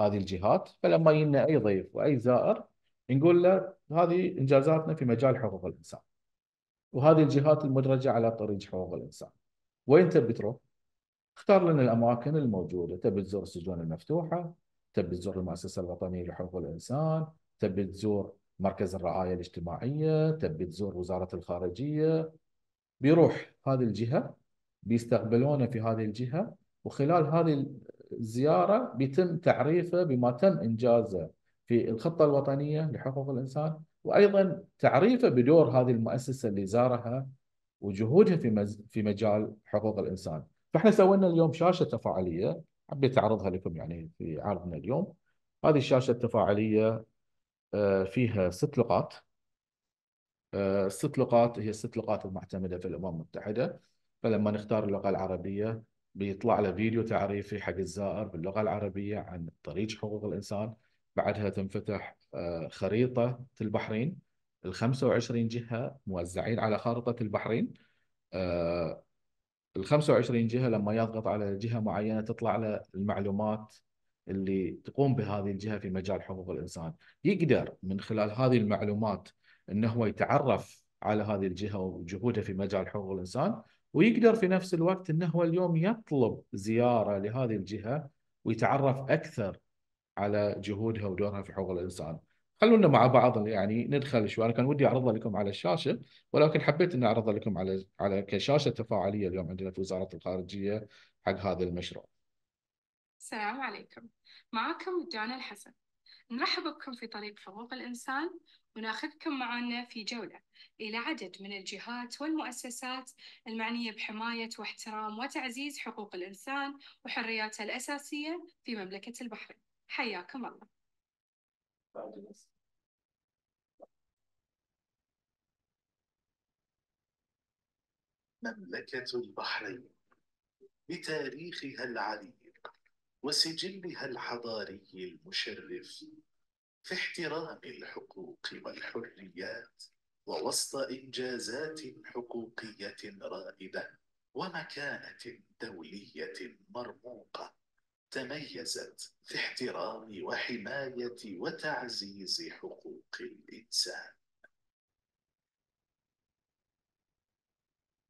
Speaker 2: هذه الجهات فلما يجينا اي ضيف واي زائر نقول له هذه انجازاتنا في مجال حقوق الانسان. وهذه الجهات المدرجه على طريق حقوق الانسان. وين تبي تروح؟ اختار لنا الاماكن الموجوده، تبي تزور السجون المفتوحه، تبي تزور المؤسسه الوطنيه لحقوق الانسان، تبي تزور مركز الرعاية الاجتماعية تبي تزور وزارة الخارجية بيروح هذه الجهة بيستقبلونه في هذه الجهة وخلال هذه الزيارة بيتم تعريفه بما تم إنجازه في الخطة الوطنية لحقوق الإنسان وأيضا تعريفه بدور هذه المؤسسة اللي زارها وجهودها في مز... في مجال حقوق الإنسان فإحنا سوينا اليوم شاشة تفاعلية حبيت أعرضها لكم يعني في عرضنا اليوم هذه الشاشة التفاعلية آه، فيها ست لغات آه، الست لغات هي الست لغات المعتمدة في الأمم المتحدة فلما نختار اللغة العربية بيطلع له فيديو تعريفي حق الزائر باللغة العربية عن طريق حقوق الإنسان بعدها تنفتح آه، خريطة البحرين ال 25 جهة موزعين على خارطة البحرين ال 25 جهة لما يضغط على جهة معينة تطلع له المعلومات اللي تقوم بهذه الجهه في مجال حقوق الانسان يقدر من خلال هذه المعلومات انه هو يتعرف على هذه الجهه وجهودها في مجال حقوق الانسان ويقدر في نفس الوقت انه هو اليوم يطلب زياره لهذه الجهه ويتعرف اكثر على جهودها ودورها في حقوق الانسان. خلونا مع بعض يعني ندخل شوي انا كان ودي اعرضها لكم على الشاشه ولكن حبيت اني اعرضها لكم على على كشاشه تفاعليه اليوم عندنا في وزاره الخارجيه حق هذا المشروع.
Speaker 3: السلام عليكم معكم جانا الحسن نرحب بكم في طريق حقوق الإنسان وناخذكم معنا في جولة إلى عدد من الجهات والمؤسسات المعنية بحماية واحترام وتعزيز حقوق الإنسان وحرياتها الأساسية في مملكة البحرين حياكم الله مملكة البحرين بتاريخها العريق وسجلها الحضاري المشرف في احترام الحقوق والحريات ووسط إنجازات حقوقية رائدة ومكانة دولية مرموقة تميزت في احترام وحماية وتعزيز حقوق الإنسان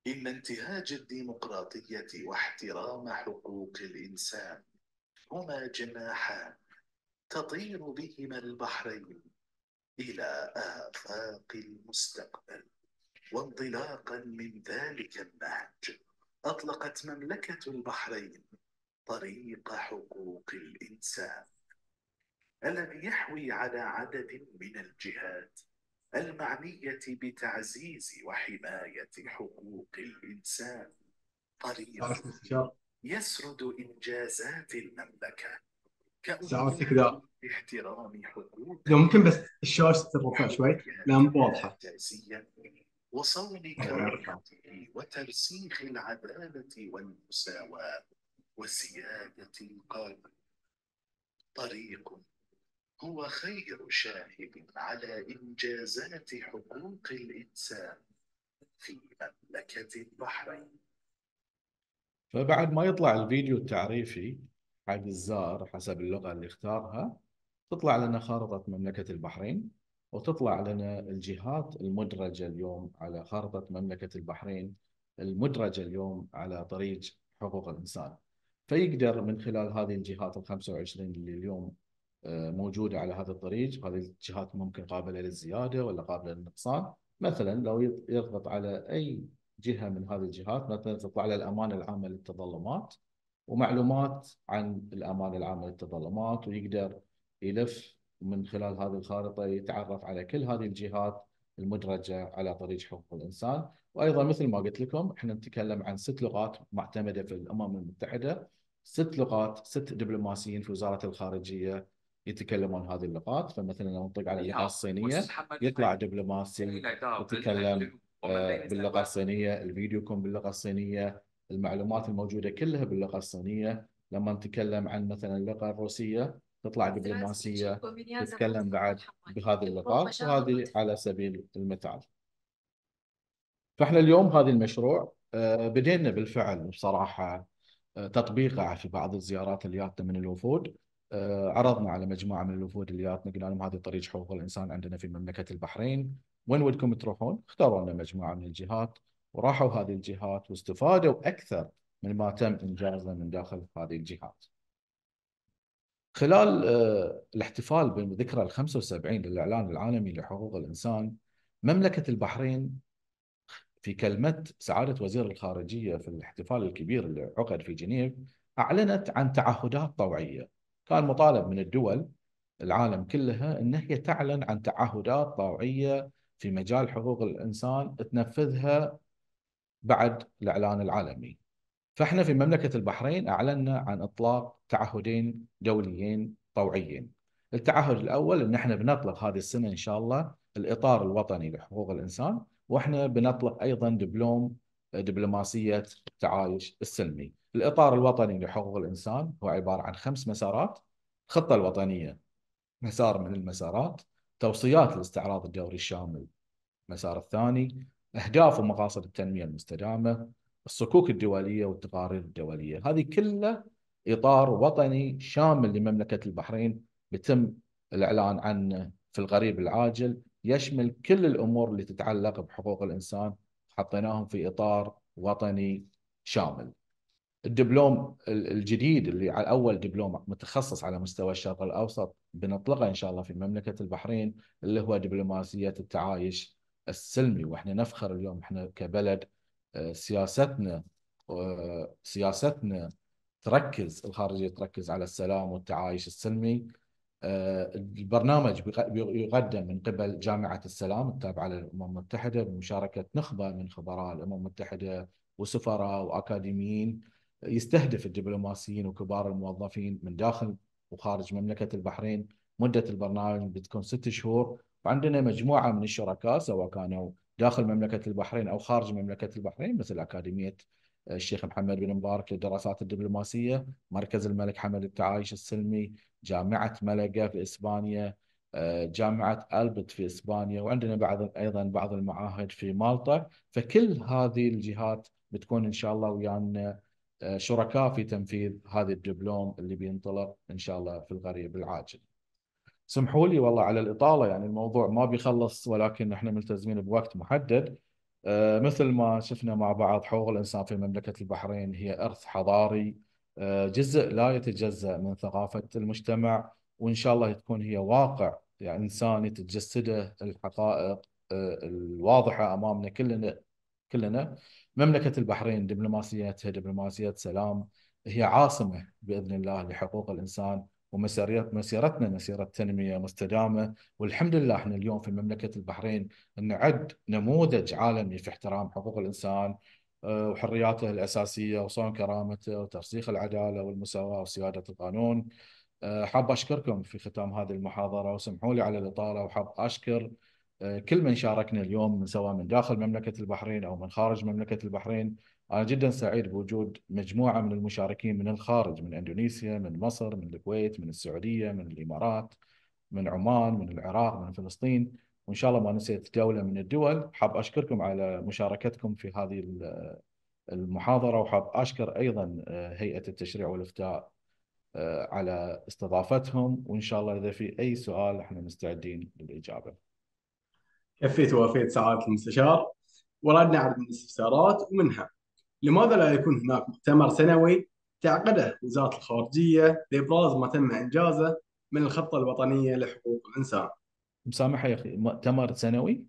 Speaker 3: إن انتهاج الديمقراطية واحترام حقوق الإنسان هما جناحان تطير بهما البحرين إلى آفاق المستقبل وانطلاقا من ذلك النهج أطلقت مملكة البحرين طريق حقوق الإنسان الذي يحوي على عدد من الجهات المعنية بتعزيز وحماية حقوق الإنسان
Speaker 1: طريق يسرد إنجازات المملكة كأسس كذا
Speaker 3: احترام حقوق
Speaker 1: لو ممكن بس الشاشة ترفع شوي لا مو واضحة
Speaker 3: كرامته وترسيخ العدالة والمساواة وسيادة القانون طريق هو خير شاهد على إنجازات حقوق الإنسان في مملكة البحرين
Speaker 2: فبعد ما يطلع الفيديو التعريفي حق الزار حسب اللغة اللي اختارها تطلع لنا خارطة مملكة البحرين وتطلع لنا الجهات المدرجة اليوم على خارطة مملكة البحرين المدرجة اليوم على طريق حقوق الإنسان فيقدر من خلال هذه الجهات ال 25 اللي اليوم آه، موجودة على هذا الطريق هذه الجهات ممكن قابلة للزيادة ولا قابلة للنقصان مثلا لو يضغط على أي جهه من هذه الجهات مثلا تطلع على الامانه العامه للتظلمات ومعلومات عن الامانه العامه للتظلمات ويقدر يلف من خلال هذه الخارطه يتعرف على كل هذه الجهات المدرجه على طريق حقوق الانسان وايضا مثل ما قلت لكم احنا نتكلم عن ست لغات معتمده في الامم المتحده ست لغات ست دبلوماسيين في وزاره الخارجيه يتكلمون هذه اللغات فمثلا لو نطق على اللغه الصينيه يطلع دبلوماسي يتكلم آه، باللغه الصينيه الفيديو يكون باللغه الصينيه المعلومات الموجوده كلها باللغه الصينيه لما نتكلم عن مثلا اللغه الروسيه تطلع دبلوماسيه تتكلم بعد بهذه يعني اللغات وهذه على سبيل المثال فاحنا اليوم هذا المشروع آه، بدينا بالفعل بصراحه آه، تطبيقه في بعض الزيارات اللي جاتنا من الوفود عرضنا على مجموعه من الوفود اللي جاتنا قلنا لهم هذه طريق حقوق الانسان عندنا في مملكه البحرين وين ودكم تروحون؟ اختاروا لنا مجموعه من الجهات وراحوا هذه الجهات واستفادوا اكثر من ما تم انجازه من داخل هذه الجهات. خلال آه، الاحتفال بالذكرى ال 75 للاعلان العالمي لحقوق الانسان مملكه البحرين في كلمه سعاده وزير الخارجيه في الاحتفال الكبير اللي عقد في جنيف اعلنت عن تعهدات طوعيه كان مطالب من الدول العالم كلها ان هي تعلن عن تعهدات طوعيه في مجال حقوق الانسان تنفذها بعد الاعلان العالمي. فاحنا في مملكه البحرين اعلنا عن اطلاق تعهدين دوليين طوعيين. التعهد الاول ان احنا بنطلق هذه السنه ان شاء الله الاطار الوطني لحقوق الانسان واحنا بنطلق ايضا دبلوم دبلوماسيه التعايش السلمي. الاطار الوطني لحقوق الانسان هو عباره عن خمس مسارات الخطه الوطنيه مسار من المسارات توصيات الاستعراض الدوري الشامل المسار الثاني اهداف ومقاصد التنميه المستدامه الصكوك الدوليه والتقارير الدوليه هذه كلها اطار وطني شامل لمملكه البحرين بتم الاعلان عنه في القريب العاجل يشمل كل الامور اللي تتعلق بحقوق الانسان حطيناهم في اطار وطني شامل الدبلوم الجديد اللي على اول دبلوم متخصص على مستوى الشرق الاوسط بنطلقه ان شاء الله في مملكه البحرين اللي هو دبلوماسيه التعايش السلمي واحنا نفخر اليوم احنا كبلد آه، سياستنا سياستنا تركز الخارجيه تركز على السلام والتعايش السلمي آه، البرنامج يقدم من قبل جامعه السلام التابعه للامم المتحده بمشاركه نخبه من خبراء الامم المتحده وسفراء واكاديميين يستهدف الدبلوماسيين وكبار الموظفين من داخل وخارج مملكة البحرين مدة البرنامج بتكون ست شهور وعندنا مجموعة من الشركاء سواء كانوا داخل مملكة البحرين أو خارج مملكة البحرين مثل أكاديمية الشيخ محمد بن مبارك للدراسات الدبلوماسية مركز الملك حمد التعايش السلمي جامعة ملقا في إسبانيا آه، جامعة ألبت في إسبانيا وعندنا بعض أيضا بعض المعاهد في مالطا فكل هذه الجهات بتكون إن شاء الله ويانا آه، شركاء في تنفيذ هذا الدبلوم اللي بينطلق ان شاء الله في القريب العاجل. سمحوا لي والله على الاطاله يعني الموضوع ما بيخلص ولكن احنا ملتزمين بوقت محدد آه، مثل ما شفنا مع بعض حقوق الانسان في مملكه البحرين هي ارث حضاري آه، جزء لا يتجزا من ثقافه المجتمع وان شاء الله تكون هي واقع يعني انساني تتجسده الحقائق الواضحه امامنا كلنا كلنا مملكه البحرين دبلوماسيتها دبلوماسيه سلام هي عاصمه باذن الله لحقوق الانسان ومسيرتنا مسيرة تنمية مستدامة والحمد لله احنا اليوم في مملكة البحرين نعد نموذج عالمي في احترام حقوق الإنسان آه، وحرياته الأساسية وصون كرامته وترسيخ العدالة والمساواة وسيادة القانون آه، حاب أشكركم في ختام هذه المحاضرة وسمحوا لي على الإطالة وحاب أشكر آه، كل من شاركنا اليوم سواء من داخل مملكة البحرين أو من خارج مملكة البحرين أنا جدا سعيد بوجود مجموعة من المشاركين من الخارج من إندونيسيا من مصر من الكويت من السعودية من الإمارات من عمان من العراق من فلسطين وإن شاء الله ما نسيت دولة من الدول حاب أشكركم على مشاركتكم في هذه المحاضرة وحاب أشكر أيضا آه، هيئة التشريع والإفتاء آه، على استضافتهم وإن شاء الله إذا في أي سؤال احنا مستعدين للإجابة
Speaker 1: كفيت ووفيت سعادة المستشار وردنا عدد من الاستفسارات ومنها لماذا لا يكون هناك مؤتمر سنوي تعقده وزارة الخارجية لإبراز ما تم إنجازه من الخطة الوطنية لحقوق الإنسان مسامحة يا أخي مؤتمر سنوي؟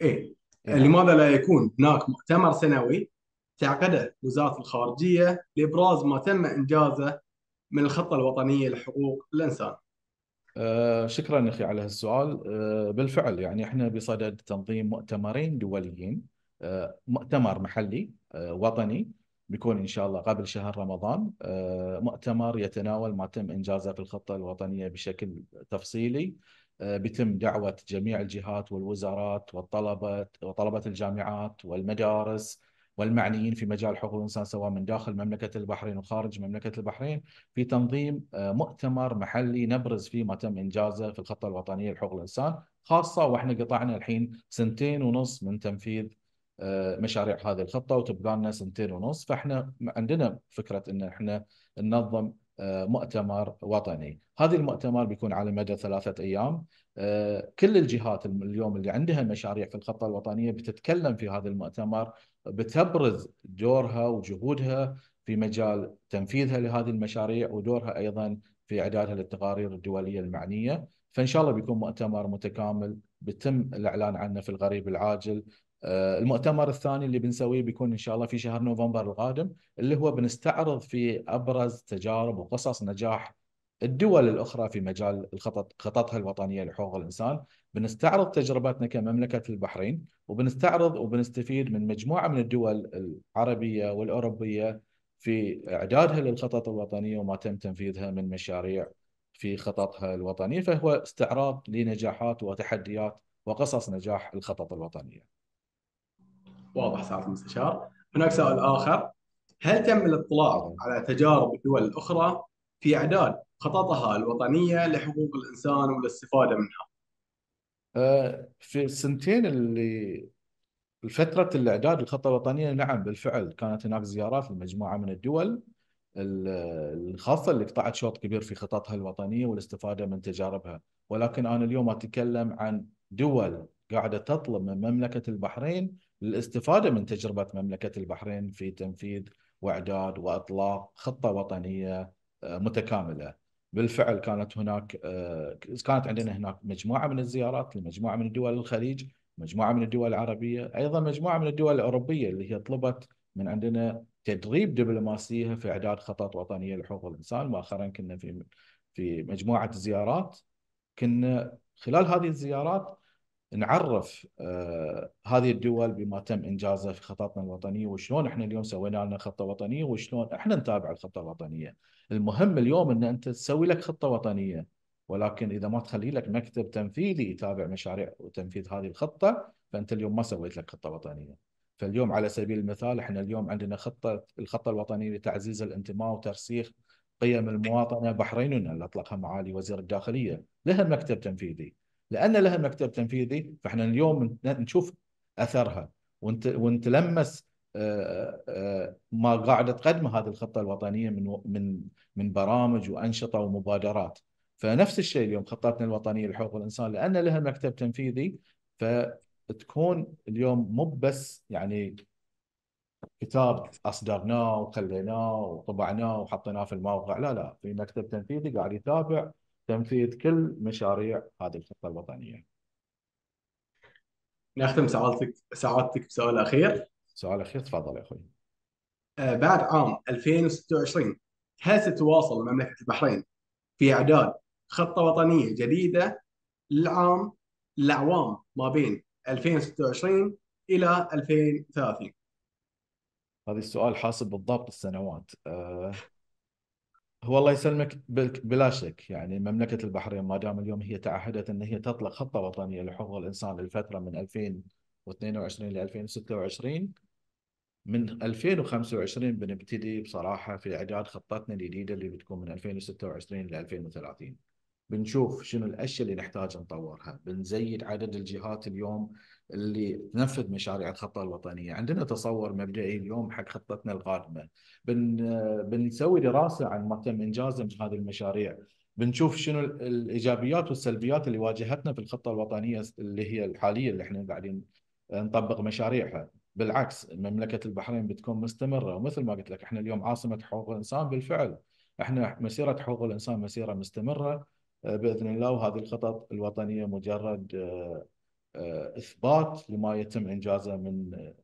Speaker 1: إيه يعني. لماذا لا يكون هناك مؤتمر سنوي تعقده وزارة الخارجية لإبراز ما تم إنجازه من الخطة الوطنية لحقوق الإنسان
Speaker 2: آه، شكرا اخي على هالسؤال آه، بالفعل يعني احنا بصدد تنظيم مؤتمرين دوليين آه، مؤتمر محلي وطني بيكون ان شاء الله قبل شهر رمضان مؤتمر يتناول ما تم انجازه في الخطه الوطنيه بشكل تفصيلي بيتم دعوه جميع الجهات والوزارات والطلبه وطلبه الجامعات والمدارس والمعنيين في مجال حقوق الانسان سواء من داخل مملكه البحرين وخارج مملكه البحرين في تنظيم آه، مؤتمر محلي نبرز فيه ما تم انجازه في الخطه الوطنيه لحقوق الانسان خاصه واحنا قطعنا الحين سنتين ونص من تنفيذ آه، مشاريع هذه الخطه وتبقى سنتين ونص فاحنا عندنا فكره ان احنا ننظم آه، مؤتمر وطني هذا المؤتمر بيكون على مدى ثلاثة أيام كل الجهات اليوم اللي عندها مشاريع في الخطة الوطنية بتتكلم في هذا المؤتمر بتبرز دورها وجهودها في مجال تنفيذها لهذه المشاريع ودورها ايضا في اعدادها للتقارير الدوليه المعنيه فان شاء الله بيكون مؤتمر متكامل بتم الاعلان عنه في القريب العاجل آه، المؤتمر الثاني اللي بنسويه بيكون ان شاء الله في شهر نوفمبر القادم اللي هو بنستعرض فيه ابرز تجارب وقصص نجاح الدول الاخرى في مجال الخطط خططها الوطنيه لحقوق الانسان بنستعرض تجربتنا كمملكه البحرين وبنستعرض وبنستفيد من مجموعه من الدول العربيه والاوروبيه في اعدادها للخطط الوطنيه وما تم تنفيذها من مشاريع في خططها الوطنيه فهو استعراض لنجاحات وتحديات
Speaker 1: وقصص نجاح الخطط الوطنيه. واضح سعاده المستشار. هناك سؤال اخر هل تم الاطلاع على تجارب الدول الاخرى في اعداد خططها الوطنيه لحقوق الانسان والاستفاده منها؟
Speaker 2: آه، في السنتين اللي الفترة الإعداد للخطة الوطنية نعم بالفعل كانت هناك زيارات لمجموعة من الدول الخاصة اللي قطعت شوط كبير في خططها الوطنية والاستفادة من تجاربها ولكن أنا اليوم أتكلم عن دول قاعدة تطلب من مملكة البحرين الاستفادة من تجربة مملكة البحرين في تنفيذ وإعداد وإطلاق خطة وطنية آه، متكاملة بالفعل كانت هناك آه، كانت عندنا هناك مجموعه من الزيارات لمجموعه من دول الخليج، مجموعه من الدول العربيه، ايضا مجموعه من الدول الاوروبيه اللي هي طلبت من عندنا تدريب دبلوماسيه في اعداد خطط وطنيه لحقوق الانسان، مؤخرا كنا في في مجموعه زيارات كنا خلال هذه الزيارات نعرف آه، هذه الدول بما تم انجازه في خططنا الوطنيه وشلون احنا اليوم سوينا لنا خطه وطنيه وشلون احنا نتابع الخطه الوطنيه. المهم اليوم ان انت تسوي لك خطه وطنيه ولكن اذا ما تخلي لك مكتب تنفيذي يتابع مشاريع وتنفيذ هذه الخطه فانت اليوم ما سويت لك خطه وطنيه. فاليوم على سبيل المثال احنا اليوم عندنا خطه الخطه الوطنيه لتعزيز الانتماء وترسيخ قيم المواطنه بحريننا اللي اطلقها معالي وزير الداخليه لها مكتب تنفيذي لان لها مكتب تنفيذي فاحنا اليوم نشوف اثرها ونتلمس آه، آه، ما قاعده تقدمه هذه الخطه الوطنيه من من من برامج وانشطه ومبادرات فنفس الشيء اليوم خطتنا الوطنيه لحقوق الانسان لان لها مكتب تنفيذي فتكون اليوم مو بس يعني كتاب اصدرناه وخليناه وطبعناه وحطيناه في الموقع لا لا في مكتب تنفيذي قاعد يتابع تنفيذ كل مشاريع هذه الخطه الوطنيه.
Speaker 1: نختم سعادتك سعادتك بسؤال اخير. سؤال اخير تفضل يا اخوي. آه، بعد عام 2026 هل ستواصل مملكه البحرين في اعداد خطه وطنيه جديده للعام الاعوام ما بين 2026 الى 2030 هذا السؤال حاسب بالضبط السنوات أه هو الله يسلمك
Speaker 2: بلا شك يعني مملكة البحرين ما دام اليوم هي تعهدت أن هي تطلق خطة وطنية لحقوق الإنسان للفترة من 2022 ل 2026 من 2025 بنبتدي بصراحة في إعداد خطتنا الجديدة اللي بتكون من 2026 ل 2030 بنشوف شنو الأشياء اللي نحتاج نطورها بنزيد عدد الجهات اليوم اللي تنفذ مشاريع الخطه الوطنيه، عندنا تصور مبدئي اليوم حق خطتنا القادمه. بن بنسوي دراسه عن ما تم انجازه من هذه المشاريع، بنشوف شنو الايجابيات والسلبيات اللي واجهتنا في الخطه الوطنيه اللي هي الحاليه اللي احنا قاعدين نطبق مشاريعها. بالعكس مملكه البحرين بتكون مستمره ومثل ما قلت لك احنا اليوم عاصمه حقوق الانسان بالفعل. احنا مسيره حقوق الانسان مسيره مستمره آه، باذن الله وهذه الخطط الوطنيه مجرد آه، آه، اثبات لما يتم انجازه من آه،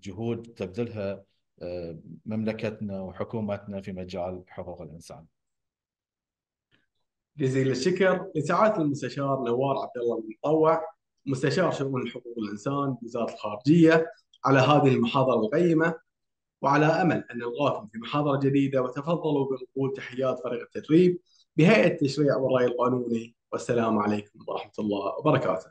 Speaker 2: جهود تبذلها آه، مملكتنا وحكومتنا في مجال حقوق الانسان.
Speaker 1: جزيل الشكر لسعاده المستشار نوار عبد الله المطوع مستشار شؤون حقوق الانسان بوزاره الخارجيه على هذه المحاضره القيمه وعلى امل ان نلقاكم في محاضره جديده وتفضلوا بقبول تحيات فريق التدريب بهيئه التشريع والراي القانوني والسلام عليكم ورحمه الله وبركاته.